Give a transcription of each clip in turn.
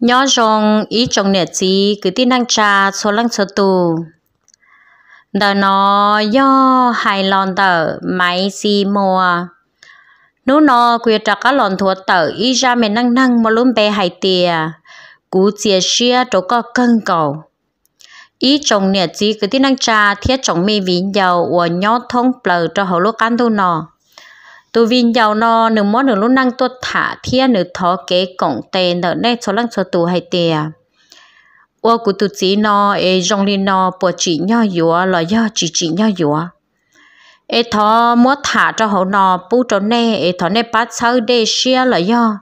nhớ rong ý trong nè chi cứ tin năng cha số lăng số tù đờ nó do hai lon tờ máy xì mua nú nó quê trả các lon thua tờ ý ra mẹ năng năng mà luôn bé hai tìa cú chia sẻ chỗ có cân cầu ý trong nè chi cứ tin năng cha thiết trồng mi vín dầu của nhớ thông plờ cho hậu lúc ăn tu nó tôi vin giàu nó nửa món nửa lúc năng tôi thả thiên, nửa thó kế cổng tề nửa đây cho lăng cho tù hay tìa ô cụ tụ chỉ nó e rong lên nó bỏ chỉ nhau yếu là do chỉ chỉ nhau yếu e thó mua thả cho hậu nó bu cho nè e thó nè bát sau để xia là do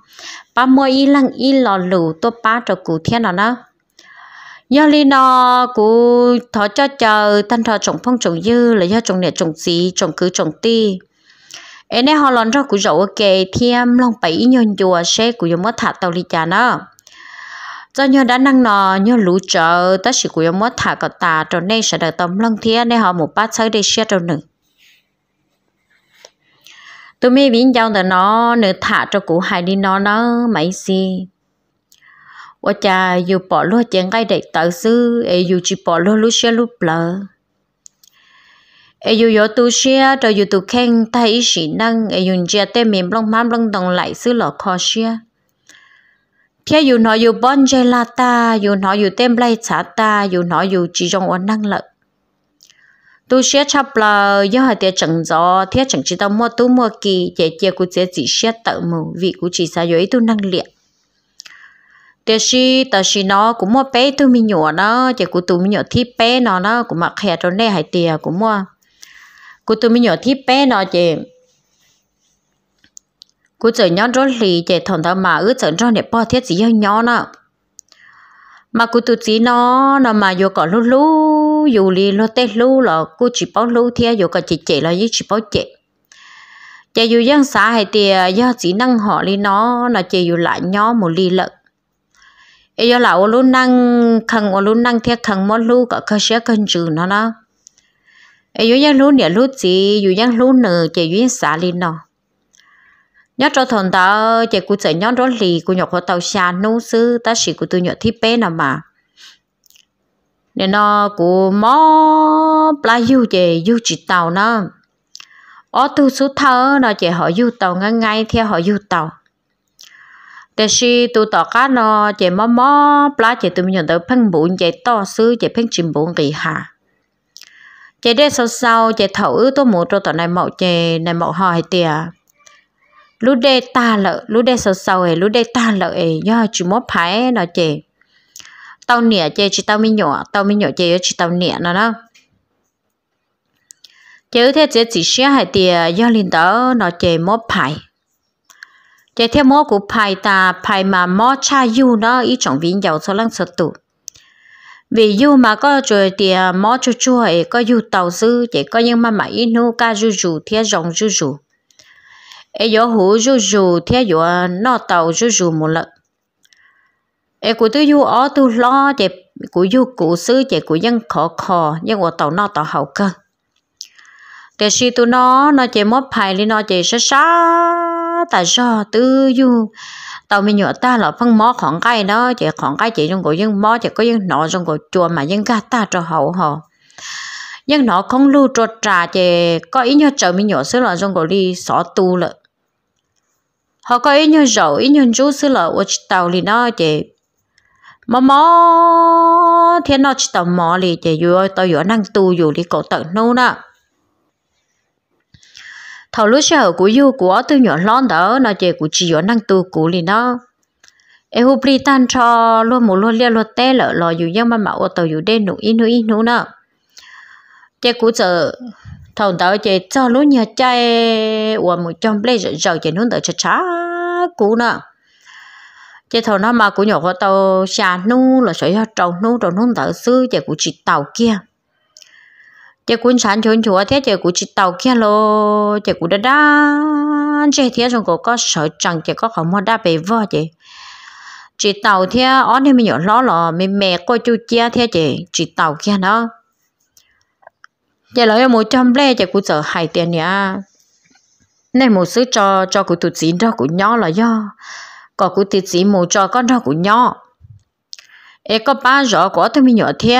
ba mua y lăng y lò lù tôi ba cho cụ thiên nó nó do lý nó cụ thọ cho chờ tan thọ trồng phong trồng dư là do trồng nè trồng gì trồng cứ trồng ti em nè họ lon ra của dậu kề thêm lòng bảy nhon chùa xe của yếm mất thả tàu đi chả nó do nhon đã năng nò nhon lũ chợ tất sự của yếm mất thả cả tà rồi nên sẽ đợi tấm lăng thiên nè họ một bát sới để xe rồi nữa tôi mới vĩnh giao tờ nó nửa thả cho cụ hai đi nó nó mấy gì ủa cha dù bỏ lúa chén cái để tờ sư ấy chỉ bỏ lúa lúa xe lúa ai dù yo tu xia rồi dù tu khen thấy ý năng ai dùng chia tê mềm long mam long đồng lại xứ lọ khó xia thế dù nói dù bon chơi la ta dù nói dù tem lay trả ta dù nói dù chỉ trong ổn năng lợi tu xia chập là do hai tiệt chẳng gió thế chẳng chỉ tao mua tu mua kỳ để chế của chế chỉ xia tự mù vì của chỉ sao dưới tu năng liệt thế si ta si nó cũng mua bé tu mi nhỏ nó chế của tu mi nhỏ thi bé nó nó cũng mặc hè trong này hai tiệt cũng mua cô tôi mới nhỏ thi bé nọ chị cô chở nhón rồi lì chị thằng ta mà ước chở rồi để bỏ thiết gì hơi nhón à mà cô tôi chỉ nó nó mà vô cỏ lú lú dù lì lú tê lú là cô chỉ bảo lú thia vô cỏ chị chị là với chỉ bảo chị chị dù dân xã hay thì do chỉ năng họ lì nó là chị dù lại nhó một lì lợn ấy do là ô lú năng khăn ô lú năng thia khăn món lú cỏ cơ sẽ cần trừ nó nó ai dưới giang luôn địa lúc gì dưới giang luôn nở chỉ dưới xa lên nọ nhớ cho thằng ta chỉ cụ chạy nhớ đó lì cụ nhọc họ tàu xa nô sư ta chỉ cụ tôi nhớ thi bé nào mà nên nó cụ mó plai yêu chỉ yêu chỉ tàu nó ở từ số thơ nó chỉ họ yêu tàu ngay ngay theo họ yêu tàu thế khi tu tỏ cá nó chỉ mó mó plai chỉ tôi nhớ tới phân bún chỉ to sư chỉ phân chim bún kỳ hà chế đế sau sau chế thấu tôi muốn cho tao này mẫu chế này mẫu hỏi tìa lú đê ta lợ lú đê sau sau ấy lú đê ta lợ ấy do chỉ mốt phải nó chế tao nỉa chế chỉ tao mi nhỏ tao mi nhỏ chế chỉ tao nỉa nó đó chế thế chế chỉ xe hai tìa do linh đó nó chế mốt phải chế theo mốt của phải ta phải mà mốt cha yêu nó ý trọng viên giàu số lăng sợ tụ vì du mà có rồi thì mó chú chú ấy có du tàu sư chỉ có những mà mãi nu ca du du thế rộng du du ấy gió hú du du thế gió nọ tàu du du một lần ấy cũng tôi du ó tôi lo chỉ của du cụ sư chỉ của dân khó khó nhưng mà tàu nọ tàu hậu cơ để khi tôi nó nó chỉ mất phải đi nó chỉ sát sát tại sao tư du tao mình nhớ ta là phân mó khoảng cái đó chỉ khoảng cái chỉ trong cổ dân mó chỉ có dân nọ trong cổ chùa mà dân gà ta cho hậu họ nhưng nó không lưu cho trà chỉ có ý nhớ chờ mình nhớ xứ là trong cổ đi xó tu lợ họ có ý nhớ rậu ý nhớ chú xứ là ở tàu thì nó chỉ mà mó thế nó chỉ tàu mò thì chỉ vừa tao vừa năng tu dù đi cổ tận nô đó thầu lúa sau của yêu của từ nhỏ lon đó nó chỉ của chỉ ở năng tu của liền nó em hụp cho luôn một luôn liên luôn té lỡ lò dù nhưng mà mạo tàu dù đen nụ in nụ in nụ nọ chỉ của sợ thầu đó chỉ cho lúa nhà chay của một trong lê giờ rồi chỉ đỡ chả chả cũ nọ chỉ thầu nó mà của nhỏ của tàu xà nụ là sợi trầu nụ rồi nụ đỡ xứ chỉ của chị tàu kia chị quân sản chôn chúa thế chị cũng chỉ tàu kia lô chị cũng đã đã thế thế trong cổ có sợ chẳng chị có khó mua đa bề vợ chị chỉ tàu thế ở đây mình nhỏ lo lò mình mẹ coi chú chia thế chị chỉ tàu kia nó chị lấy một trăm lẻ chị cũng sợ hai tiền nhỉ này một số cho cho cụ tụt chín đó cũng nhỏ là do có cụ tụt chín một cho con đó cũng nhỏ e có ba rõ có thôi mình nhỏ thế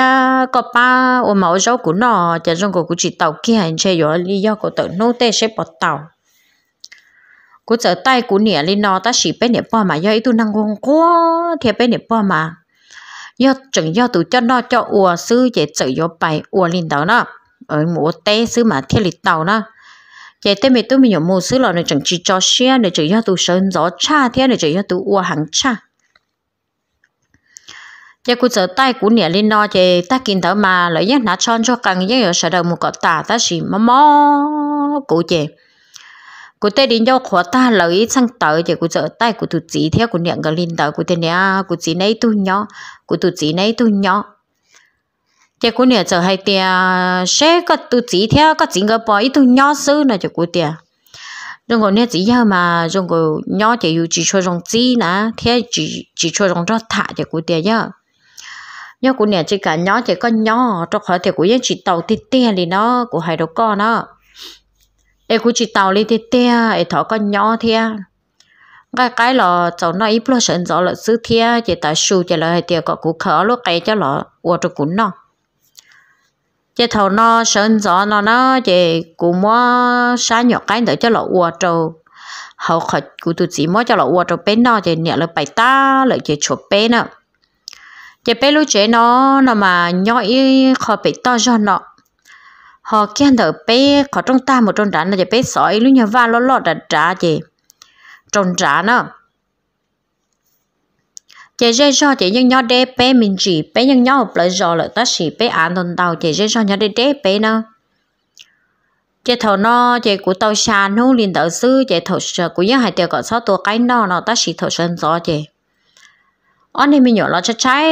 có ba ô máu rõ của nó chả trong cổ chỉ tàu kia hành chơi rõ lý do của tự nô tê sẽ bỏ tàu cú trở tay cú nỉa lên nó ta chỉ bên nỉa bò mà do ý tu năng gông quá thì bên nỉa bò mà do chừng do tụ cho nó cho ùa sư chế trở gió bài ùa lên tàu nó ở mùa tê sư mà thiết lịch tàu nó chế tê mẹ tu mình nhỏ mù sư lọ này chẳng chỉ cho xe để chỉ do tụ sơn gió cha thế để chỉ do tụ ùa hàng cha giờ cô giờ tay của nè lên no chơi ta kinh thở mà lại nhắc nã chọn cho cần nhớ sợ đầu một cọp tả ta chỉ mò mò cô chơi, cô tê đến cho khó ta lấy sang tờ thì cô giờ tay của tụt chỉ theo của niệm gần linh tờ của tên nhà của chỉ này tôi nhỏ của tụt chỉ này tôi nhỏ chị cô niệm giờ hay tiền sẽ có tụt chỉ theo có chỉ người bỏ ít tôi nhỏ sư là cho cô tiền rong gọi nè chỉ nhau mà rong gọi nhỏ chỉ yêu chỉ cho rong chỉ nè theo chỉ chỉ cho rong cho thả cho cô tiền nhá nhớ cũng nhà chỉ cả nhỏ thì có nhỏ trong khỏi thì cũng dân chỉ tàu thì tia thì nó của hai đứa con nó em cũng chỉ tàu đi thì tia em thọ con nhỏ thia cái cái là cháu nói ít lo sinh rõ là sư thia chỉ tại su chỉ là hai tia có của khở lúc cái cho là uo cho của nó chỉ thầu nó sinh rõ nó nó chỉ của mua sáng nhỏ cái nữa cho là uo cho hậu khởi của tụi chỉ mua cho là uo cho bé nó chỉ nhẹ là bài ta lại chỉ chụp bé nữa chế bé lúc chế nó nó mà nhỏ ý khó bị to cho nó họ khen thở bé khó trong ta một trong trả là chế bé sỏi lúc nhà va lót lót đã trả chị trong trả nó chế chế cho chế nhân nhỏ đế bé mình chỉ bé nhân nhỏ hợp lại rồi lại ta chỉ bé ăn tuần tàu chế chế cho nhỏ đế đê bé nó chế thầu nó chế của tàu xa nó liền đỡ sư chế thầu của những hải tiêu có sáu tua cái nó nó ta chỉ thầu sân gió chế anh em mình nhỏ lo cho trái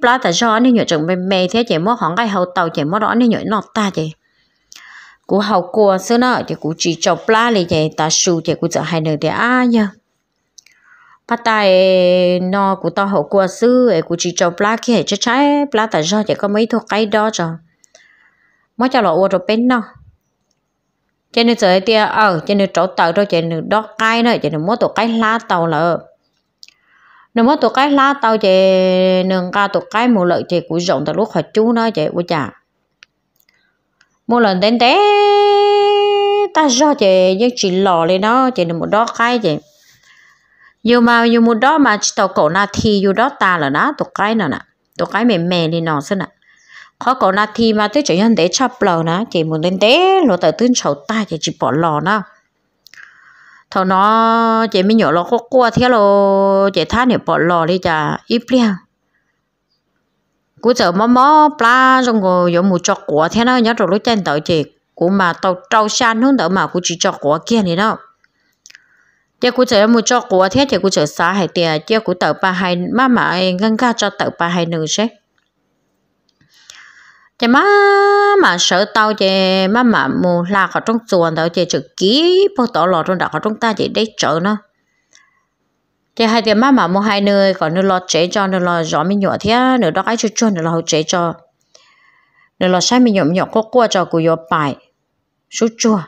plá tại cho anh em nhỏ chồng mình mè thế chỉ mua hỏng cái hậu tàu chỉ mua đó anh em nhỏ nọt ta chỉ cú hậu cua xưa nọ chỉ cú chỉ cho plá lì chỉ ta sưu chỉ cú chở hai nơi thì à nhá bắt tay nọ cú to hậu cua xưa cú chỉ cho plá kia cho trái plá tại cho chỉ có mấy thuộc cái đó cho mới cho lọ ô rồi bên nó cho nên giờ tia ở cho nên chỗ tàu rồi cho nên đo cái nữa cho nên mua tổ cái lá tàu là ờ, nếu mà tụi cái lá tao chị nâng cao tụi cái một lợi chị cũng rộng từ lúc họ chú nó chị ui chà một lần đến té ta do chị nhưng chị lò lên nó chị được một đó cái chị dù mà dù một đó mà tàu cổ na thì dù đó ta là nó tụi cái nào nè tụi cái mềm mềm đi nó xin ạ khó cổ na thì mà tới chuyện nhân tế chập lò nó chị muốn đến té lỗ từ tương sầu ta chị chỉ bỏ lò nó thọ nó chị mới nhỏ lo khó qua thế lo chị thá nè bỏ lò đi chả ít liền cú giờ mò mò pla trong rồi giống một chọc của thế nó nhớ rồi lúc trên tàu chị cú mà tàu trâu san hơn tàu mà cú chỉ chọc của kia này đó chị cú chờ một chọc của thế chị cú chờ xa hai tiền chị cú tàu ba hai má mà ngân ca cho tàu ba hai nữa chứ chị má mà sợ tao chị má mà mua la ở trong chuồng tao chị chữ ký bao tỏ lò trong đặt ở trong ta chị để chợ nó chị hai tiền má mà mua hai nơi còn nơi lo chế cho nơi lo gió mình nhỏ thế nơi đó cái chút chút nơi lo chế cho nơi lo sai mình nhỏ nhỏ có qua cho cô yo bài chút chua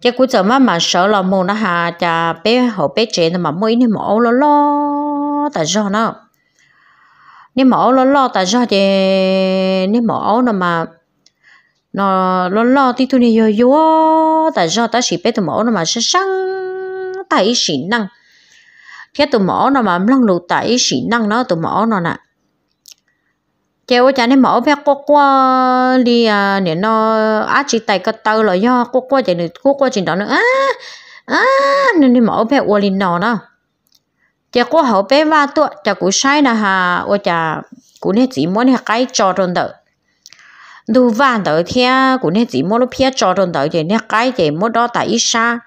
chị cuối giờ má mà sợ là mua nó hà chả bé hậu bé chế nó mà mỗi nơi mà âu lo lo tại do nó nếu mà lo lo tại sao thì nếu mà nó mà nó lo lo thì tôi nhiều yếu tại sao ta chỉ biết tụi mỏ nó mà sẽ sáng tại sĩ năng thế tụi mỏ nó mà lăng lụ tại sĩ năng nó tụi mỏ nó nè chế ô cha nên mỏ về cố qua đi à nè nó á chỉ tại cái tàu là do cố qua chỉ được cố qua chỉ đó nữa á á nên mỏ về qua đi nó nó chỉ có hậu bé va tuột chả cú sai là ha, ô chả cú nét chỉ muốn hà cái cho tròn đỡ đủ vàng đỡ thia cú nét chỉ muốn lúc phía cho tròn đỡ chỉ nét cái chỉ muốn đó tại ít xa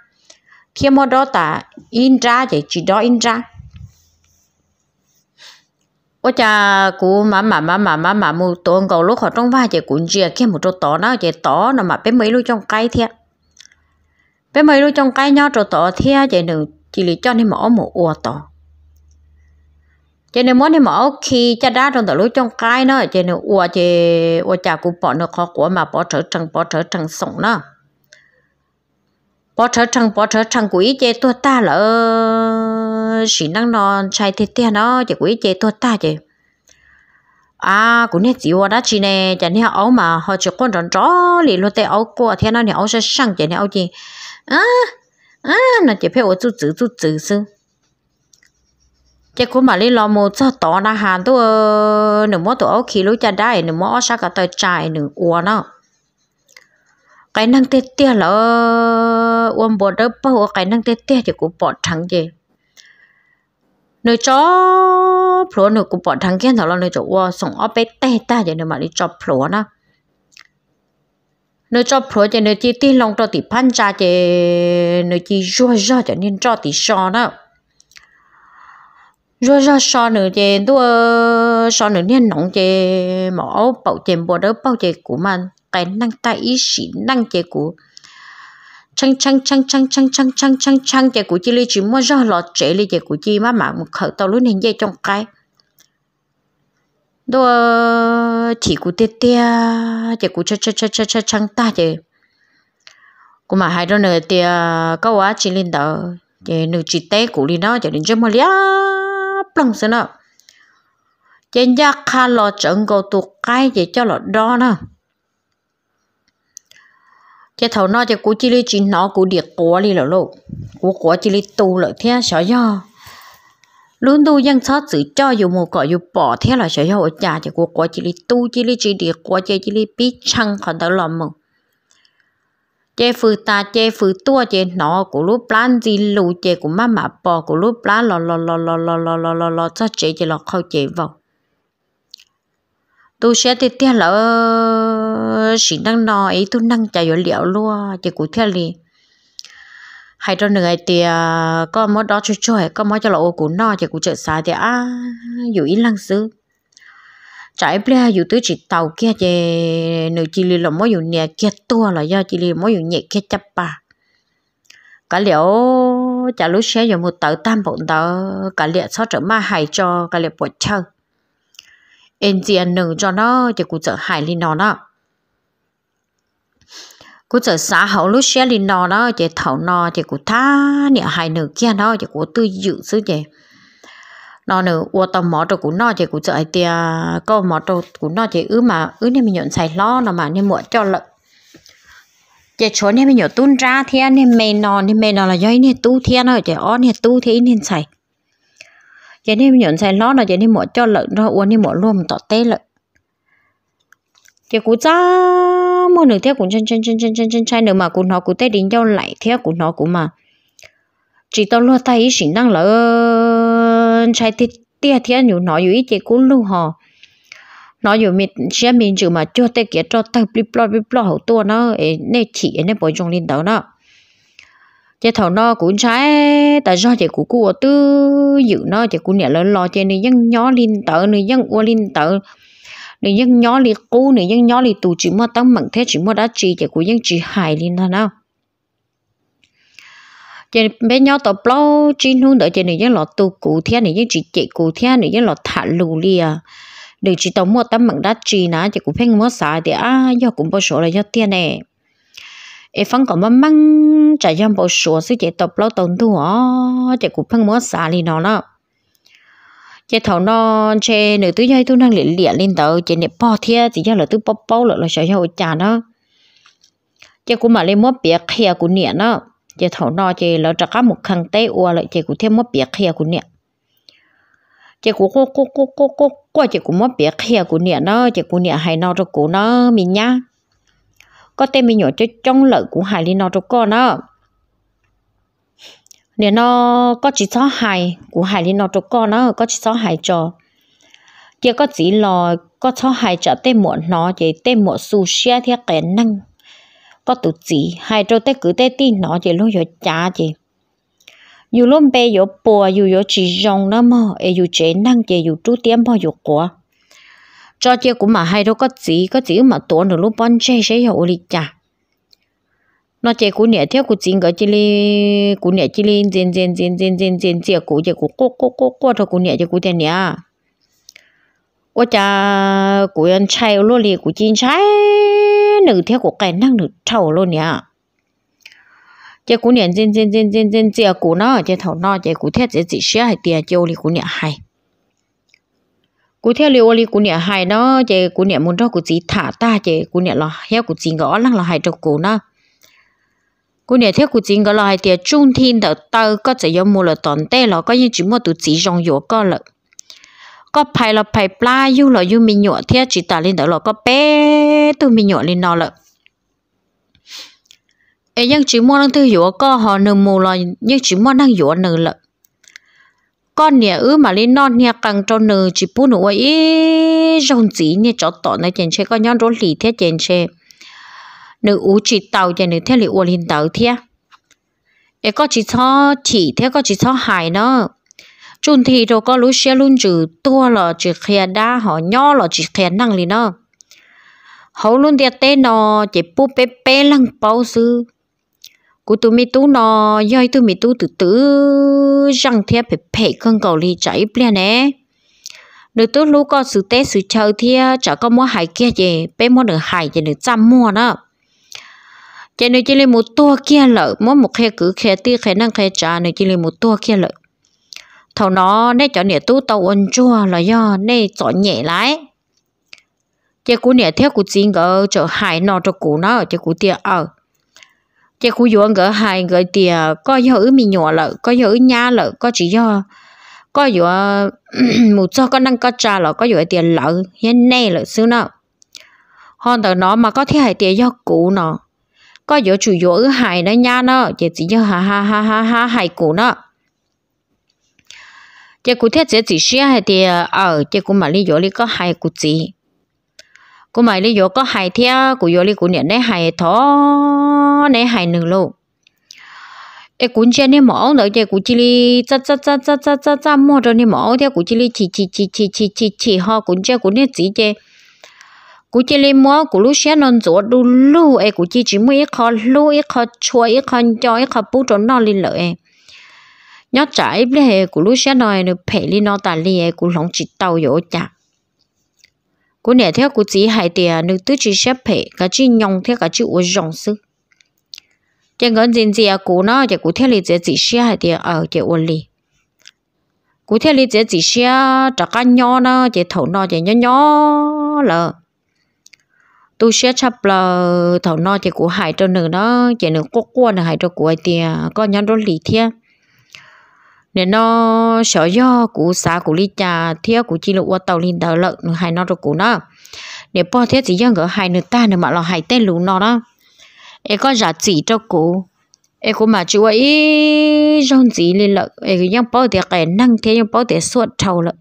khi muốn đó tại in ra chỉ chỉ đó in ra ô cha cú má má má má má má mu tuôn cầu lúc họ trong vai chỉ cuốn chia khi một chỗ tỏ nó chỉ tỏ nó mà bé mấy lúc trong cây thia bé mấy lúc trong cây nhau chỗ tỏ thia chỉ đừng chỉ lý cho nên mà ôm một ua tỏ cho nên mỗi mỗi khi cha đá trong tổ lối trong cái nó cho nên ua chê ua cha cũng bỏ nó khó của mà bỏ trở trăng bỏ trở trăng sống nó bỏ trở trăng bỏ trở trăng của ý chê tôi ta là chỉ năng non chạy thế thế nó chỉ của ý chê tôi ta chê à cũng nên chỉ ua đã chỉ nè chả nên áo mà họ chỉ con tròn tró lì luôn tay áo của thế nó thì áo sẽ sang chả nên áo gì à à nó chỉ phải ua chú chữ chú chữ chỉ cũng mà lấy lo mù cho tỏ na hàng tu nửa mốt tu ốc khí lối cha đai nửa mốt sao cả tới trái nửa uo nó cái năng tê tê là uom bột đỡ bao cái năng tê tê thì cũng bọt thắng gì nơi cho phổ nơi cũng bọt thắng kia thảo là nơi cho uo sống ở bên tê ta vậy nơi mà đi cho phổ nó nơi cho phổ thì nơi chỉ tiết lòng cho thì pan cha thì nơi chỉ rua rua cho nên cho thì so đó rồi ra so nữa chê đua ờ, so nữa nên nóng chê mà bảo chê bộ đỡ bảo chê của mà cái năng ta ý sĩ năng chê của chăng chăng chăng chăng chăng chăng chăng chăng chăng chê của chị li chỉ mua ra lọt chế li chê của chị mà mà một khẩu tàu luôn hình dây trong cái đua ờ, chỉ của tê tê chê của chăng chăng chăng chăng chăng chăng ta chê của mà hai đứa nữa thì câu á chỉ lên đó chê nữ chỉ té của li nó chê đến chơi mà liá lòng xem nào trên gia kha lo trận cầu tuột cái vậy cho lọ đo nè chế thầu nó chế cú chỉ li chỉ nó cú điệp của đi lọ lộ cú của chỉ li tu lọ thế sợ do luôn tu dân sát sự cho dù một cọ dù bỏ thế là sợ do ở nhà chế cú của chỉ li tu chỉ li chỉ điệp của chế chi li biết chăng còn đỡ lòng mừng chế phụ ta chế phụ tua chế nó của lúc plan gì lù chế của má mà bỏ của lúc plan lò lò lò lò lò lò lò lò lò cho chế chế lò khâu chế vào tôi sẽ thì theo là chỉ đang nó ấy tôi năng chạy dữ liệu luôn chế của theo liền hay trong người thì có món đó cho cho hay có món cho là ô của nó chế của chợ xá thì à dù ý lăng xứ trái bia dù tới chỉ tàu kia về nửa chỉ lì là mỗi dù nhẹ kia to là do chỉ lì mỗi dù nhẹ kia chấp bà cả liệu chả lúc xe dùng một tàu tam bọn tàu cả liệu sao trở ma hại cho cả liệu bọn chơi em chỉ ăn nừng cho nó thì cũng trở hại lên nó đó cũng trở xã hậu lúc xe lên nó đó thì thảo nó thì cũng tha nhẹ hại nửa kia nó thì cũng tư dự chứ gì nó nữa uo tàu mỏ trâu của nó chỉ của chạy tia câu mỏ trâu của nó chỉ ứ mà ứ nên mình nhận xài lo nó mà nên mua cho lợn chỉ chỗ nên mình nhận tuôn ra thì anh nên mày nó nên mày nó là do nên tu thiên rồi chỉ on nên tu thì nên xài chỉ nên mình nhận xài lo nó chỉ nên mua cho lợn nó uo nên mua luôn tọt tê lợn chỉ của cha mua nữa theo cũng chân chân chân chân chân chân chân nữa mà của nó của tê đến nhau lại theo của nó của mà chỉ tao lo tay ý sinh năng lợn dân trai thì tia thiên anh nói yêu ít chỉ cũng lưu họ nó yêu mình sẽ mình chữ mà cho tay kia cho tay bị blo bị blo hậu tua nó nè chỉ nè bồi trong linh đầu nó chỉ thầu nó cũng trái tại do chỉ cú ở tư dự nó chỉ của nhẹ lớn lo trên này dân nhỏ linh tợ này dân ua linh tợ này dân nhỏ lì cú này dân nhỏ lì tù chỉ mua tấm mặn thế chỉ mua đá chỉ chỉ của dân chỉ hài linh thôi nào chị bé nhau tàu plau chín hung đợi chị này những lọ tu cụ thiên này những chị chị cụ thiên này những lọ thả lù li à để chị tàu mua tấm mạng đá chị nã chị cũng phải mua xài thì à do cũng bao số là do tiền này em phân còn mắm măng chạy ra bao số sẽ chị tàu plau tổn thương ó chị cũng phải mua xài thì nó đó chị thầu nó chị nữ tứ giai tu năng lịa lịa lên tàu chị nẹp bao thiên chị ra là tứ bao bao là là sợ cho cha đó chị cũng mà lên mua bia kia cũng nhẹ đó giờ thầu nọ chị lỡ trả cá một khăn té ua lại chị cũng thêm mất biệt kia của nè chị cũng cố cố cố cố cố cô chị cũng mất biệt kia của nè nó chị cũng nè hay nọ cho cô nó mình nhá có tên mình nhỏ cho trong lợi của hay đi nọ cho con nó nè nó có chỉ số hài của hài đi nó cho con nó có chỉ số hài cho chỉ có chỉ lo có số hài trở tên muộn nó chỉ tên muộn xu xia theo cái năng có tụ chỉ hai trâu tế cứ tế tin nó chỉ lúc giờ cha chỉ dù lúc bé dù bùa dù dù chỉ rong nó mà ai dù chế năng chỉ dù trú tiêm bao dù quá cho chơi cũng mà hai đâu có chỉ có chỉ mà tổ được lúc bắn chơi sẽ hiểu lịch chả nó chơi cũng nhẹ theo cũng chính cái chỉ li cũng nhẹ chỉ li zen zen zen zen zen zen chia cũng chơi cũng cố cố cố cố thôi cũng nhẹ chơi cũng thế nhá ôi cha cũng ăn chay luôn liền cũng chín chay nữ theo của cái năng nữ thầu luôn nhỉ chị cũng nhận trên trên trên trên trên chị cũng nó chị thầu nó chị cũng thiết chị chỉ share hay tiền chị li cũng nhận hay cũng theo liệu li cũng nhận hay nó chị cũng nhận muốn cho cũng chỉ thả ta chị cũng nhận là heo cũng chỉ ngõ lăng là hay cho cũng nó cô nhà theo cô chỉ có là hay tia trung thiên đầu tàu có chỉ có mua là tòn tê là có những chỉ mua từ chỉ rong yếu có là có phải là phải pla yêu là yêu mình nhọ theo chỉ ta lên đó là có bé thế tụi nhọ lên nó lợ ấy nhưng chỉ mua năng thư hiểu có họ nương mù lo nhưng chỉ mua năng hiểu nương lợ con nè ư mà lên non nè càng cho nương chỉ bu nửa ấy rồng gì nè cho tỏ này tiền xe con nhon rốn lì thế tiền xe, nương ú chỉ tàu tiền nương theo lì uo lên tàu thế ấy có chỉ cho chỉ thế có chỉ cho hài nó chun thì rồi có lúc xe luôn chữ tua là chữ khe đa họ nho là chữ khe năng lì nó hầu luôn tiệt tê nọ chỉ pu bé bé lăng bao sư cú tụi mi tú nọ doi tụi mi tú tự tử răng thiệp phải phải con cầu lì chảy bia nè nữ tú lúc có sự tết sự chờ thia chả có mua hải kia gì bé mua nửa hải gì nửa trăm mua nữa chỉ nửa chỉ lấy một tua kia lợ mua một khe cứ khe ti khe năng khe trả nửa chỉ lấy một tua kia lợ thầu nó nè cho nè tú tàu ôn chua là do nè chọn nhẹ lại chị cú nè theo cú chín gỡ cho hai nọ cho cú nó chị cú tiền ở chị cú dùng gỡ hai gỡ tiền có nhớ mi nhỏ lợ có nhớ nhá lợ có chỉ do có dù một số có năng có trà lợ có dù tiền lợ hiện nay lợ xưa nọ hoàn toàn nó mà có thể hai tiền do cú nọ, có dù chủ yếu hai nó nhá nọ, chị chỉ do ha ha ha ha ha hai cú nọ, chị cú thiết chỉ chỉ xe hai tiền ở chị cú mà lý do lý có hai cú chỉ cô mày lý do có hay thea của yo lý của nhận đấy hai thó đấy hay nừng lâu e cũng chơi nên mỏ nữa chơi cô chỉ li cha cha cha cha cha cha cha mua rồi nên mỏ theo cô chỉ li chỉ chỉ chỉ chỉ chỉ chỉ chỉ họ cũng chơi cũng nên chỉ chơi cũng chỉ li mua cũng lúc xe non chỗ đu lu e cũng chỉ chỉ mua ít khó lu ít khó chua ít khó cho ít khó bút trốn nó lên lợi nhớ trái bây giờ cũng lúc xe này nó phải li nó ta li e cũng lòng chỉ tàu dỗ chả cô nè theo cô chỉ hai tiền nước tứ chỉ xếp hệ cả chỉ nhong theo cả chỉ uống rong sư chẳng gần gì gì à cô nó chỉ cô theo lý chỉ chỉ hai tiền ở chỉ uống lì cô theo lý chỉ chỉ xia trả cá nhỏ nó chỉ thầu nó chỉ nhỏ nhỏ là tu xia chập là thầu nó chỉ cô hai cho nửa nó chỉ nửa quốc quân hai cho cô hai tiền có nhau đó lì thiên nên nó sợ do cụ xã cụ lý cha thiếu cụ chi lộ qua tàu lên đào lợn hay nó rồi cụ nó để po thiết chỉ dân ở hai nước ta nữa mà là hai tên lũ nó đó em có giả chỉ cho cụ em cũng mà chú ấy rong chỉ lên lợn em cứ nhang bỏ thì cái năng thế dân po thì suốt trâu lợn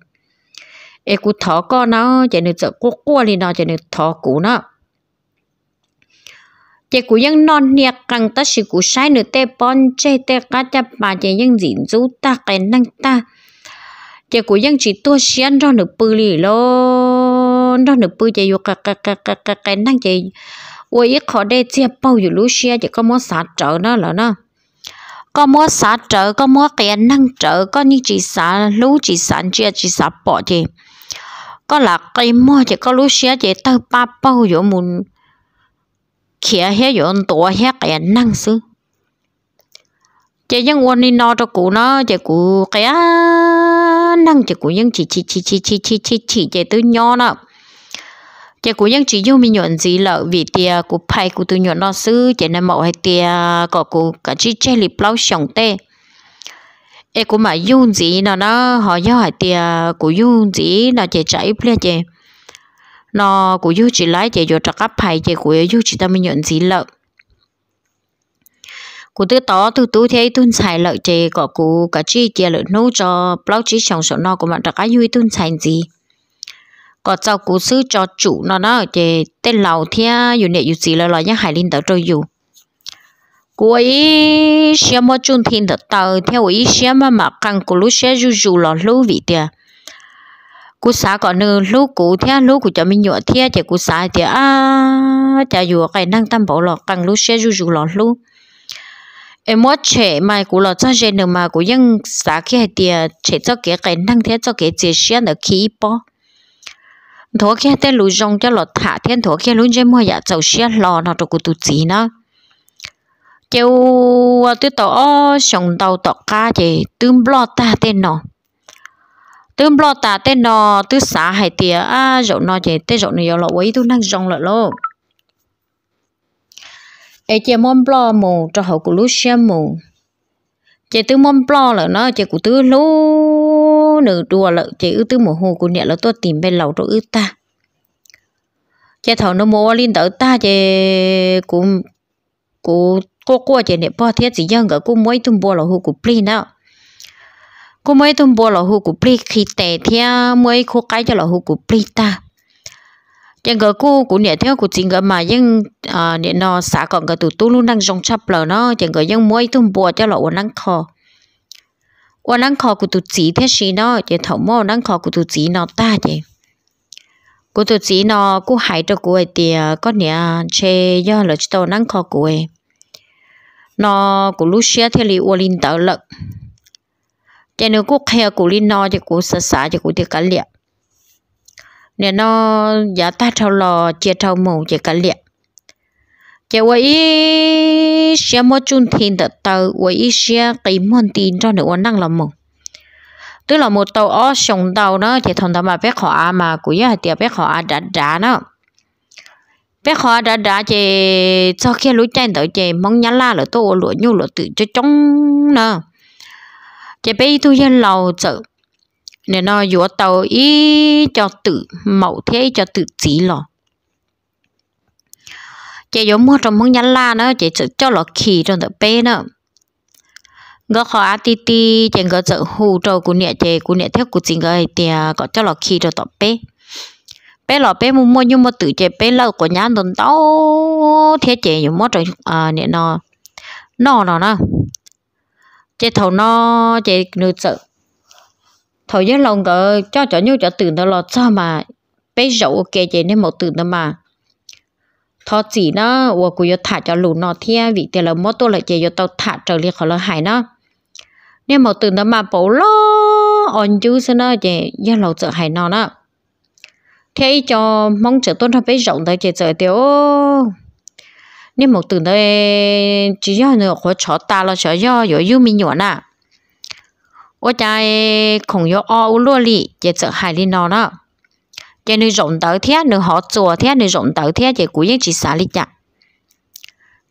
em cụ thọ con nó chỉ được sợ quốc qua lên nó chỉ được thọ cụ nó chị cũng ยังนอนเนี่ยกังตาสิกูใช้เนื้อเตปอนเจเตก็จะมาเจยังจินจูตาแกนั่งตาเจกูยังจีตัวเชียนรอหนึ่งปืนลีโลรอหนึ่งปืนเจอยู่กะกะกะกะกะแกนั่งเจวัยขอได้เจียเป้าอยู่รู้เชียเจก็มัวสาเจอเนาะเหรอเนาะก็มัวสาเจอก็มัวแกนั่งเจอก็นี่จีสารู้จีสานเจียจีสาปอเจก็หลักไก่มัวเจก็รู้เชียเจเตอป้าเป้าอยู่มุน kia hết yon tua hết cái năng sư chị những quân đi nọ cho cụ nó chị cụ cái năng chị cụ những chỉ chỉ chỉ chỉ chỉ chỉ chỉ chị chị từ nhỏ nó chị cụ những chỉ yêu mình nhận gì là vì tia cụ phải cụ từ nhỏ nó sư chị nên mẫu hay tia có cụ cả chỉ chơi lip lau sòng tê em cụ mà yêu gì nó nó họ yêu hay tia cụ yêu gì nó chị chạy plea chị nó cũng yêu chỉ lái chỉ cho trắc cấp hay chạy của yêu chỉ tâm nhận gì lợi cụ tư tỏ tư tú thế tuân xài lợi chạy có cụ cả chi kia lợi nấu cho bao chí trong số nó của bạn đã cá vui tuân xài gì có cháu cụ sư cho chủ nó nó chế tên lầu thế dù nệ dù gì là lo nhá hải linh tới trôi dù cụ ấy xem mà chung thiên thật tờ theo ấy xem mà mà càng cụ lúc sẽ dù dù lo lưu vị cú xá có nư lú cú thea lú cú cho mình nhựa thea chỉ cú xá thì à chả vừa cái năng tâm bảo lọ càng lú xe du du lọ lú em mót trẻ mai cú lọ cho xe nữa mà cú cú ยัง xá kia tiệt trẻ cho cái cái năng thea cho cái chỉ xe ở khí po thổ kia tên lú rong cho lọ thả thiên thua khi lú gen mua dạ cháu xe lọ nó cho cú à, tụt gì nó chiều tôi tao xong tao tao ca thì tương lo ta tên nó tương lo ta tên nó tư xả hải tía à rộng nó chế tê rộng này lọ ấy tu năng rộng lọ lô ấy chế môn lo mù cho hậu của lúc xem mù chế tư môn lo là nó chế của tư lú nữ đùa lợ chế ư tư mù hồ của nhẹ là tôi tìm bên lầu rồi ư ta chế thầu nó mua lên tới ta chế của của cô cô chế nè bỏ thiết gì dân cả cô mới tung bò là hồ của plin nào cô mới tung bò lò hủ của pri khi tè thia mới khô cái cho lò hủ của pri ta nhưng cái cô của nè theo của chính cái mà nhưng à nè nó xả còn cái tụt luôn đang rong chập lờ nó chẳng cái nhưng mới tung bò cho lò năng khó ôn năng khó của tụt chỉ thế gì nó chỉ thầu mò năng khó của tụt chỉ nó ta vậy cô tụt chỉ nó cô hại cho cô ấy thì có nè chê do là tàu năng khó của ấy nó của lúc xưa thì li ôn linh tạo lợn cho nên cô khe cô đi no cho cô sợ sợ cho cô thì cả liệt nên nó giá ta thâu lò chia thâu mù cho cả liệt cho vậy sẽ mua chung thiên tự tàu vậy xem tìm môn tiền cho nó nữa năng làm mù tức là một tàu ó sòng tàu nó thì thằng tàu mà bé họ mà của nhà tiệp bé họ đã đã nó bé họ đã đã thì sau khi lối chạy tới thì mong nhá la là tôi lụa nhu lụa tự cho chống nữa chế bây tu dân lầu chợ nên nó dúa tàu ý cho tự mẫu thế cho tự chỉ lo, chế giống mua trong mong nhắn la nữa chế cho lọ khí trong tờ bê nữa gõ khó ăn ti ti chế gõ chợ hù trâu của nẹ chế của nẹ theo của chính cái thì có à, cho lọ khí trong tờ bê bé lọ bé mua mua nhưng mà tự chế bé lâu của nhắn tuần tàu thế chế giống mua trong à nên nó nó nó nó chế thầu nó chế nữ sợ thầu nhớ lòng cỡ cho cho nhu cho từ nó lo cho mà bé rậu ok chế nên một từ nó mà thọ chỉ nó và cũng thả cho lù nó thia vì thế là mất tôi lại chế cho tao thả trở liền khỏi là hại nó nên một từ nó mà bổ lo on chứ sao nó chế nhớ lòng sợ hại nó đó thế cho mong chờ tuân theo bé rộng tới chế sợ tiêu nếu một từ đây chỉ do nữa khó chó ta là chó do yếu yếu mình nhỏ nè ô trái không yếu o u lúa lì chỉ sợ hại đi nó đó chỉ nên rộng tới thế nên họ chùa thế nên rộng tới thế chỉ cú những chỉ xả lì chả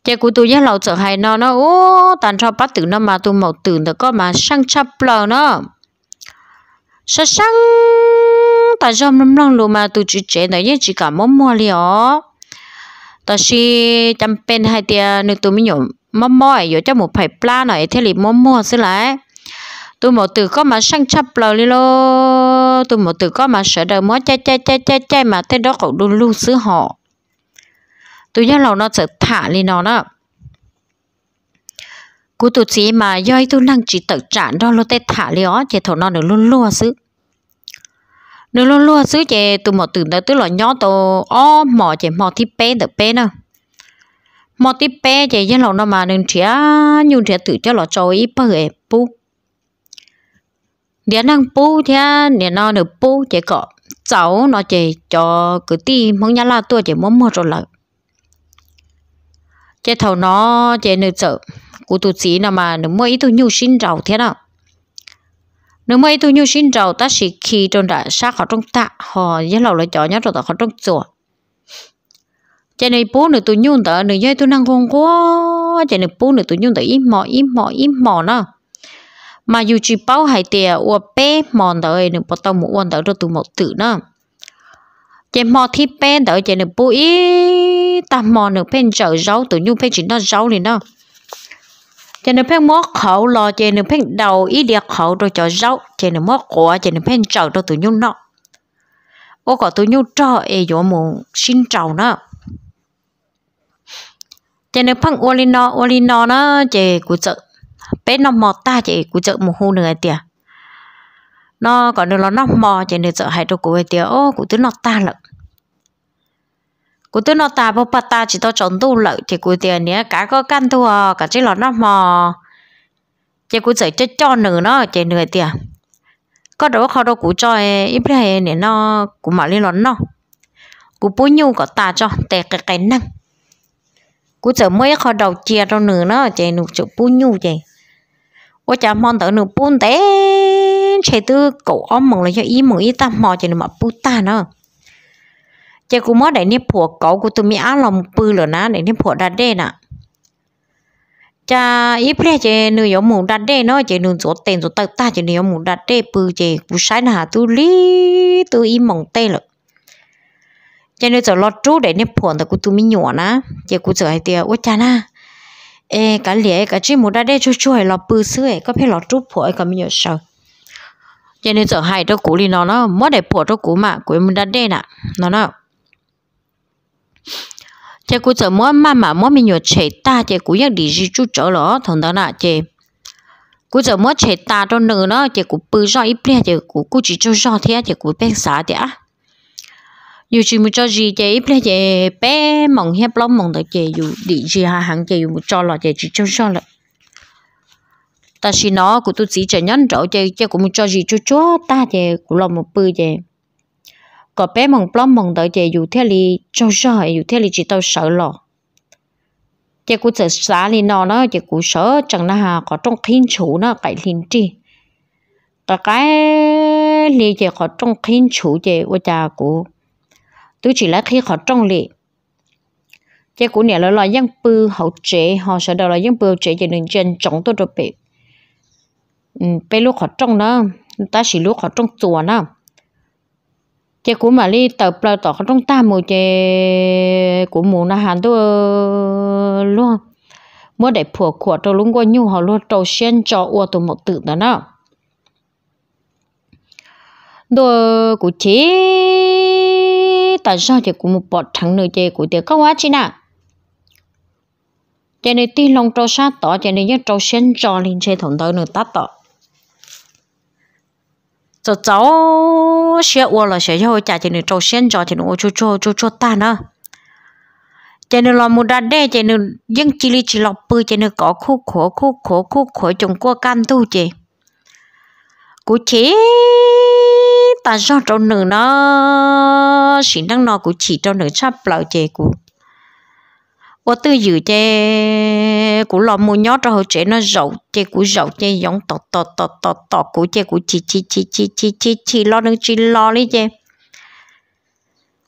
chỉ cú tôi nhớ lâu sợ hại nó nó ô tàn cho bắt từ nó mà tôi một từ nó có mà sang chắp lờ nó sao sang tại sao lắm lắm luôn mà tôi chỉ chế này chỉ cả mồm mua liền ต่อชีจำเป็นให้เตียนึงตัวมิหยมมอมอยอยู่จะหมูไผ่ปลาหน่อยเทลิมอมอสิไรตัวหมูตือก็มาช่างชับเราลิโลตัวหมูตือก็มาเสดมอใจใจใจใจใจมาเต้ดอกดูลูกซื้อห่อตัวยงเราเนาะจะถ่าลีนอนะกูตัวจีมาย่อยตัวนั่งจีตักจานดอกเตถ่าลีอ๋อเจถอนอนหนึ่งลุ่นลัวซื้อ nếu luôn luôn xứ chè từ một từ tới tức là nhỏ tổ ó mò chè mò thì bé được bé nữa mò thì bé chè dân lòng nó mà đừng trẻ nhưng trẻ tự cho là cho ít bao hệ pu để năng pu thế để nó được pu chè cọ cháu nó chè cho cứ ti mong nhá là tôi chè muốn mua rồi là chè thầu nó chè nửa sợ cụ tụt xí nào mà nó mua ít tụi nhu sinh rầu thế nào nếu mấy tôi nhu xin trầu ta sẽ khi trong đã sát họ trong ta họ với lầu lại chó nhá rồi họ trong chùa cho nên bố nữa tôi nhung tớ nữa dây tôi năng hôn quá cho nên bố nữa tôi nhung tớ im mò im mò im mò nó mà dù chỉ bao hai tiền ua bé mòn tớ ơi nữa bắt đầu muốn uốn tớ rồi tôi một tự nó cho mò thì bé tớ cho nên bố ít ta mòn được bên chợ rau tôi nhung bên chỉ nó rau này nó cho nên phải móc khẩu lo cho nên phải đầu ý đẹp khẩu rồi cho rau cho nên móc quả cho nên phải trầu đâu tụi nhung nọ ô có tụi nhung trò ấy vô mù xin trầu nữa cho nên phăng ô linh nó ô linh nó nó chè của chợ bé nó mò ta chè của chợ một hô nữa tiệt nó còn được nó nó mò chè nên chợ hai đâu của tiệt ô của tứ nó ta lận cú tôi nó ta bố bắt ta chỉ tao chọn tu lợi thì cú tiền nhé cả có căn thua cả chỉ là nó mò chỉ cú sợ chết cho nửa nó chỉ nửa tiền có đâu khó đâu cú cho ít thế này nó cú mà lên lón nó cú bố nhu có ta cho tè cái cái năng cú sợ mới khó đầu chia đâu nửa nó chỉ nửa chỗ bố nhu chỉ ôi chả mong tới nửa bún té chạy tư cậu ông mừng là cho ý mừng ý ta mò chỉ nửa mà bút ta nữa chè cũng mót để nếp phổ cậu của tụi mi á lòng bự lửa na để nếp phổ đạt đê nè cha ít phải chè nuôi yếu mù đạt đê nó chè nuôi chỗ tiền chỗ tật ta nuôi nửa mù đạt đê bự chè cú sai na tu lý tu im mộng tê lợ chè nuôi chỗ lót trú để nếp phổ ta cú tụi mi nhỏ na chè cú trở hay tiệt ôi cha na ê cả lìa cả chỉ mù đặt đê chua chua bự sữa có phải lọt trú phổ cả mi nhỏ sao cho nên giờ hai đó cú đi nó nó mất để bỏ đó cú mà cú mình đặt đây nè nó nó chị cũng giờ mua mà mà mua mình nhớ chế ta chị cũng nhận đi gì chú chỗ lo, thằng đó nè chị cũng giờ mua chế ta cho nữa, nó chị cũng bự rõ ít bia chị cũng cũng chỉ cho ra thế chị cũng biết xả thế dù chỉ một cho gì chị ít bia chị bé mong hiệp lắm mong tới chị dù đi gì hà hàng chị một cho là chị chỉ cho rõ là ta chỉ nó cũng tôi chỉ chỉ nhận rõ chị chị cũng một cho gì chú chú ta chị cũng làm một bự chị có bé mong plom mong đợi chị dù thế li cho sợ dù thế li chỉ tao sợ lo chị cũng sợ xá li nó nó chị cũng sợ chẳng là hà có trong kinh chủ nó cái linh chi ta cái li chị có trong kinh chủ chị của cha cụ tôi chỉ là khi có trong li chị cũng nhớ là lo dân bư hậu trẻ họ sợ đầu là dân bư chế chị đừng chân chống tôi được bị ừ, bé lúc có trong nó ta chỉ lúc có trong chùa nó chế của mà li tập là tỏ trong ta mù chế của mù na hàn tu luôn mua để phù của trâu lúng qua nhu họ luôn trâu sen cho ua tụ một tự đó nó đồ của chế tại sao chế của một bọt thằng nữa chế của tiệc các quá chứ nè cho nên tí lòng trâu sát tỏ cho nên nhớ trâu sen cho lên chế thằng tới nữa tắt tỏ cho cháu là xe cho chả thì nó trâu sen cho thì nó cho cho cho cho ta nữa cho nên là một đợt đây cho nên dân chỉ lý chỉ lọc bự cho nên có khu khổ khu khổ khu khổ chúng qua can tu chị cụ chế ta cho trâu nữ nó xin đăng nó cụ chỉ trâu nữ sắp lợi chị cụ ô tư dự chê cú lò mù nhó cho hồ chế nó rậu chê cú rậu chê giống tọt tọt tọt tọt tọt cú chê cú chi chi chi chi chi chi chi lo nương chi lo lý chê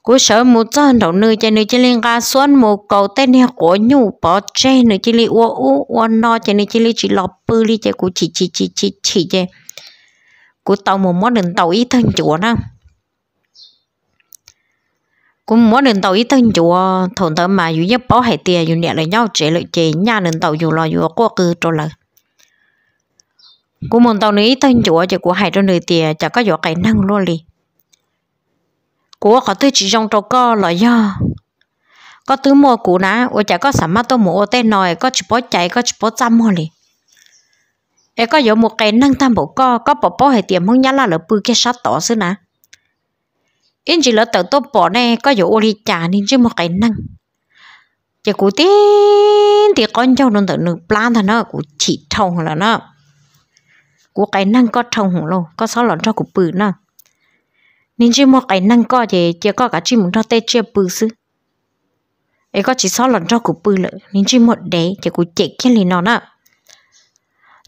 cú sợ mù cho đầu nương chê nương chê liên ga xuân mù cầu tên nè của nhu bỏ chê nương chê li uo u no chê nương chê li chỉ lo bư lý chê cú chi chi chi chi chi chê cú tàu mù mó đừng tàu ý thân chúa năng cũng muốn đến tàu ít thân chủ thổn tớ mà dù nhất bảo hải tiền dù nhẹ lại nhau chế lợi chế nhà đến tàu dù lo dù qua cư trôi lời cũng muốn tàu nữa ít thân chủ chỉ của hải trong đời tiền chả có dù cái năng luôn đi của có thứ chỉ trong trâu co là do có thứ mua cũ ná ô chả có sắm mắt tôi mua ô tên nòi có chỉ bó chạy có chỉ bó chăm mua liền ấy có dù một cái năng tam bộ co có bỏ bỏ hải tiền không nhá là lỡ bư cái sát tỏ xứ ná in chỉ là tự tôi bỏ này có dụ đi trả nên chứ một cái năng chỉ cụ tin thì con cháu nó tự nó plan thằng nó cụ chỉ thông là nó cụ cái năng có thông luôn có sáu lần cho cụ bự nó nên chỉ một cái năng có gì chỉ có cả chỉ muốn cho tê chưa bự sư ấy có chỉ sáu lần cho cụ bự lợ nên chỉ một đấy, chỉ cụ chạy cái liền nó nó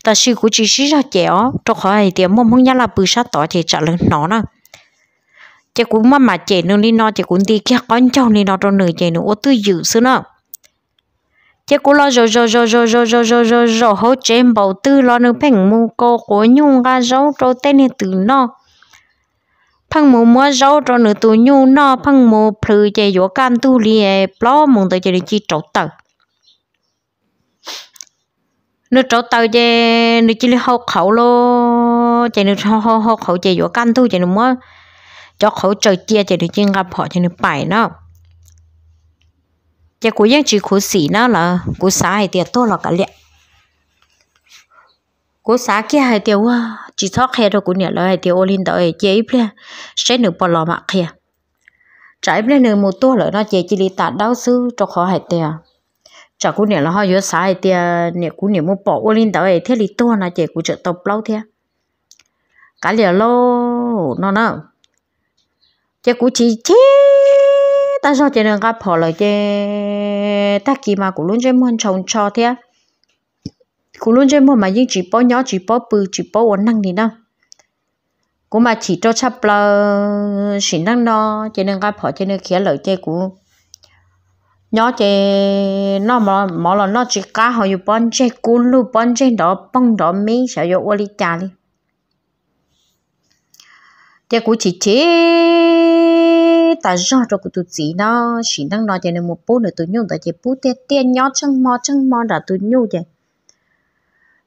ta sư cụ chỉ sĩ ra chéo cho khỏi thì mua mong nhá là bự sát tỏ thì trả lời nó nó chị cũng mà mà chị nương đi nó chị cũng đi kia con cháu đi nó trong người chị nữa ô tư dự xứ nó chị cũng lo rồi rồi rồi rồi rồi rồi rồi rồi rồi hỗ trợ bảo tư lo nương phèn mu cô cố nhung ga rau cho tên này từ nó phăng mu mua rau cho nữa từ nhung nó phèn mu phơi chị vô cam tu lì lo mong tới chị đi chi trộn tàu nước trộn tàu chị nước chỉ hậu khẩu lo chị nước hậu hậu khẩu chị vô cam tu chị nữa mua cho khẩu trời chia thì được chiên gặp họ thì được bảy nó giờ cú yên chỉ cú xỉ nó là cú xá hay tiền tốt là cả liệt cú xá kia hay tiền quá chỉ thoát khe rồi cú nhẹ là hay ô linh đợi chế ít lên sẽ được bỏ lò mặc kia trái lên nửa một tua lỡ nó chế chỉ đi tạt đau sư cho khó hay tiền chả cú nhẹ là họ giữa xá hay tiền nhẹ cú nhẹ muốn bỏ linh đợi thế thì tua là chế cú trợ tập lâu thế cả liệt lô nó nó chế cú chỉ chế ta cho chế nâng gặp họ lời chế ta kỳ mà cú luôn chế muốn chồng cho thế cú luôn chế muốn mà những chỉ bó nhỏ chỉ bó bự chỉ bó ổn năng thì đâu cú mà chỉ cho chắp lơ chỉ năng nó chế nâng gặp họ chế nâng khía lời chế cú nhỏ chế nó mà mà là nó chỉ cá họ yêu bón chế cú luôn bón chế đó bông đó mấy sao yêu ô li cha đi chế cú chỉ chế ta rõ rồi của tụi chị nó chỉ đang nói cho nên một bố nữa tụi nhung ta chỉ bố thế tiền nhỏ chân mò chân mò đã tụi nhung vậy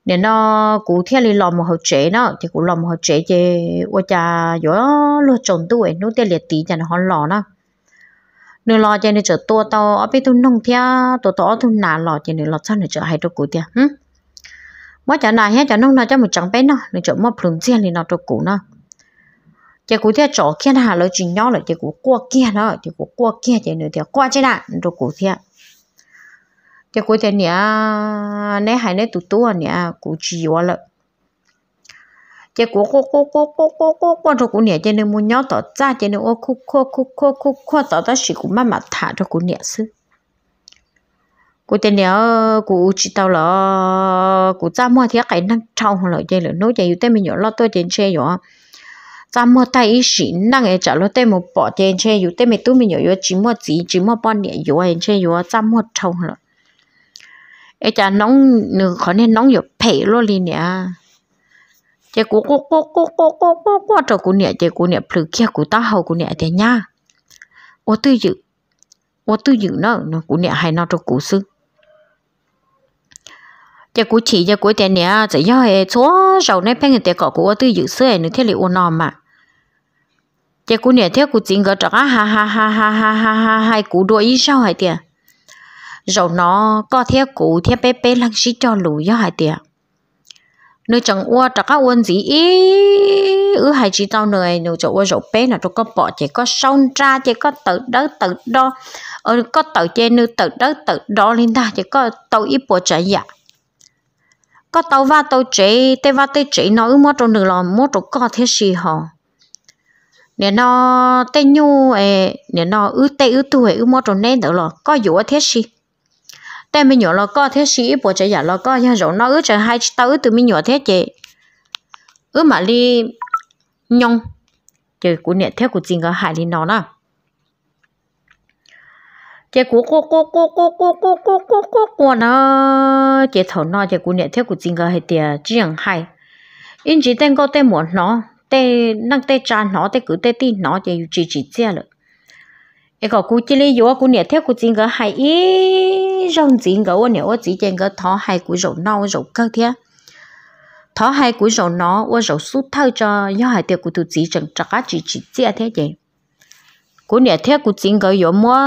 nên nó cụ theo lý lò một hậu chế nó thì cụ lò một hậu chế thì ô cha gió lo trộn tuổi nó tiền liệt tí nó hòn lò nó nên lò cho nên chở tua tao ở bên tôi nông theo tôi tỏ tôi nà lò cho nên lò sao nữa chở hai đôi cụ theo hử mỗi chợ này hết chợ nông nào cho một trắng bé nó nên chợ mua plum riêng thì nó đôi cụ nó chỉ cụ thể chỗ kia là lối chuyện nhỏ là chỉ cụ qua kia đó chỉ cụ qua kia chỉ nữa thì qua chứ nào rồi cụ thể chỉ cụ thể nè nè hai nè tụ tụ nè cụ chỉ qua lợ chỉ cụ cụ cụ cụ cụ cụ cụ cụ rồi cụ nè chỉ nè muốn nhỏ tỏ ra chỉ nè ô cụ cụ cụ cụ cụ cụ tỏ ra chỉ cụ mắm mà thả rồi cụ nè sư cụ tên nè ờ, cụ chỉ tao là cụ cha mua thì cái năng trâu hơn là chỉ là nấu chỉ yêu tên mình nhỏ lo tôi tiền chơi rồi 咱么带一时，那个假如带么保电车有，带么都没有有寂寞子，寂寞半年有啊，车有啊，咱么抽了。哎，假侬侬可能侬有赔了哩呢。这姑姑姑姑姑姑姑姑这姑娘，这姑娘不看姑大好姑娘的呀。我都有，我都有呢，那姑娘还那这故事。giờ cuối chỉ giờ cuối tiền nè giờ do hệ số sau này phải người ta có của tôi dự sơ này thế liệu nó mà chị cũng nhẹ theo cũng chính gỡ trọc ha ha ha ha đuổi ý sau hai tiền rồi nó có theo cú theo bé bé lăng xí cho lũ do hai tiền nơi chẳng ua trọc các uôn gì ý ứ hai chị tao nơi nếu chỗ ua rổ bé là chỗ có bỏ chỉ có sông ra chỉ có tự đó tự đó ở ờ, có tự trên nơi tự đó tự đó lên ta chỉ có tàu ít bỏ chạy dạ có tàu va tàu chạy tê va tê chạy nó ứ mất trong đường lò mất trong có thế gì họ nếu nó tê nhu ấy nếu nó ư tê ư tuổi ư mua trốn nên đó là có dụ thế gì tê mình nhỏ là có thế gì bộ chơi giả là có nhà rồi nó ư trời hai tao ư từ mình nhỏ thế chị ư mà đi nhông chơi của nè thế của chính cái hại đi nó nè chị của cô cô cô cô cô cô cô cô cô cô nó chị thầu nó chị của nè thế của chính cái hệ tiền chỉ rằng hay in chỉ tên có tên muốn nó tê năng tê cha nó tê cứ tê ti nó chỉ chỉ chỉ chia rồi cái cậu cú chỉ lấy vô cú nhẹ theo cú chỉ cái hay ý rong chỉ cái, ô nhẹ ô chỉ chỉ cái thọ hai cú rổ nâu rổ cơ thế thọ hai cú rổ nó ô rổ sút thâu cho do hai tiêu cú tự chỉ chẳng chắc á chỉ chỉ chia thế vậy cú nhẹ theo cú chỉ cái, vô mua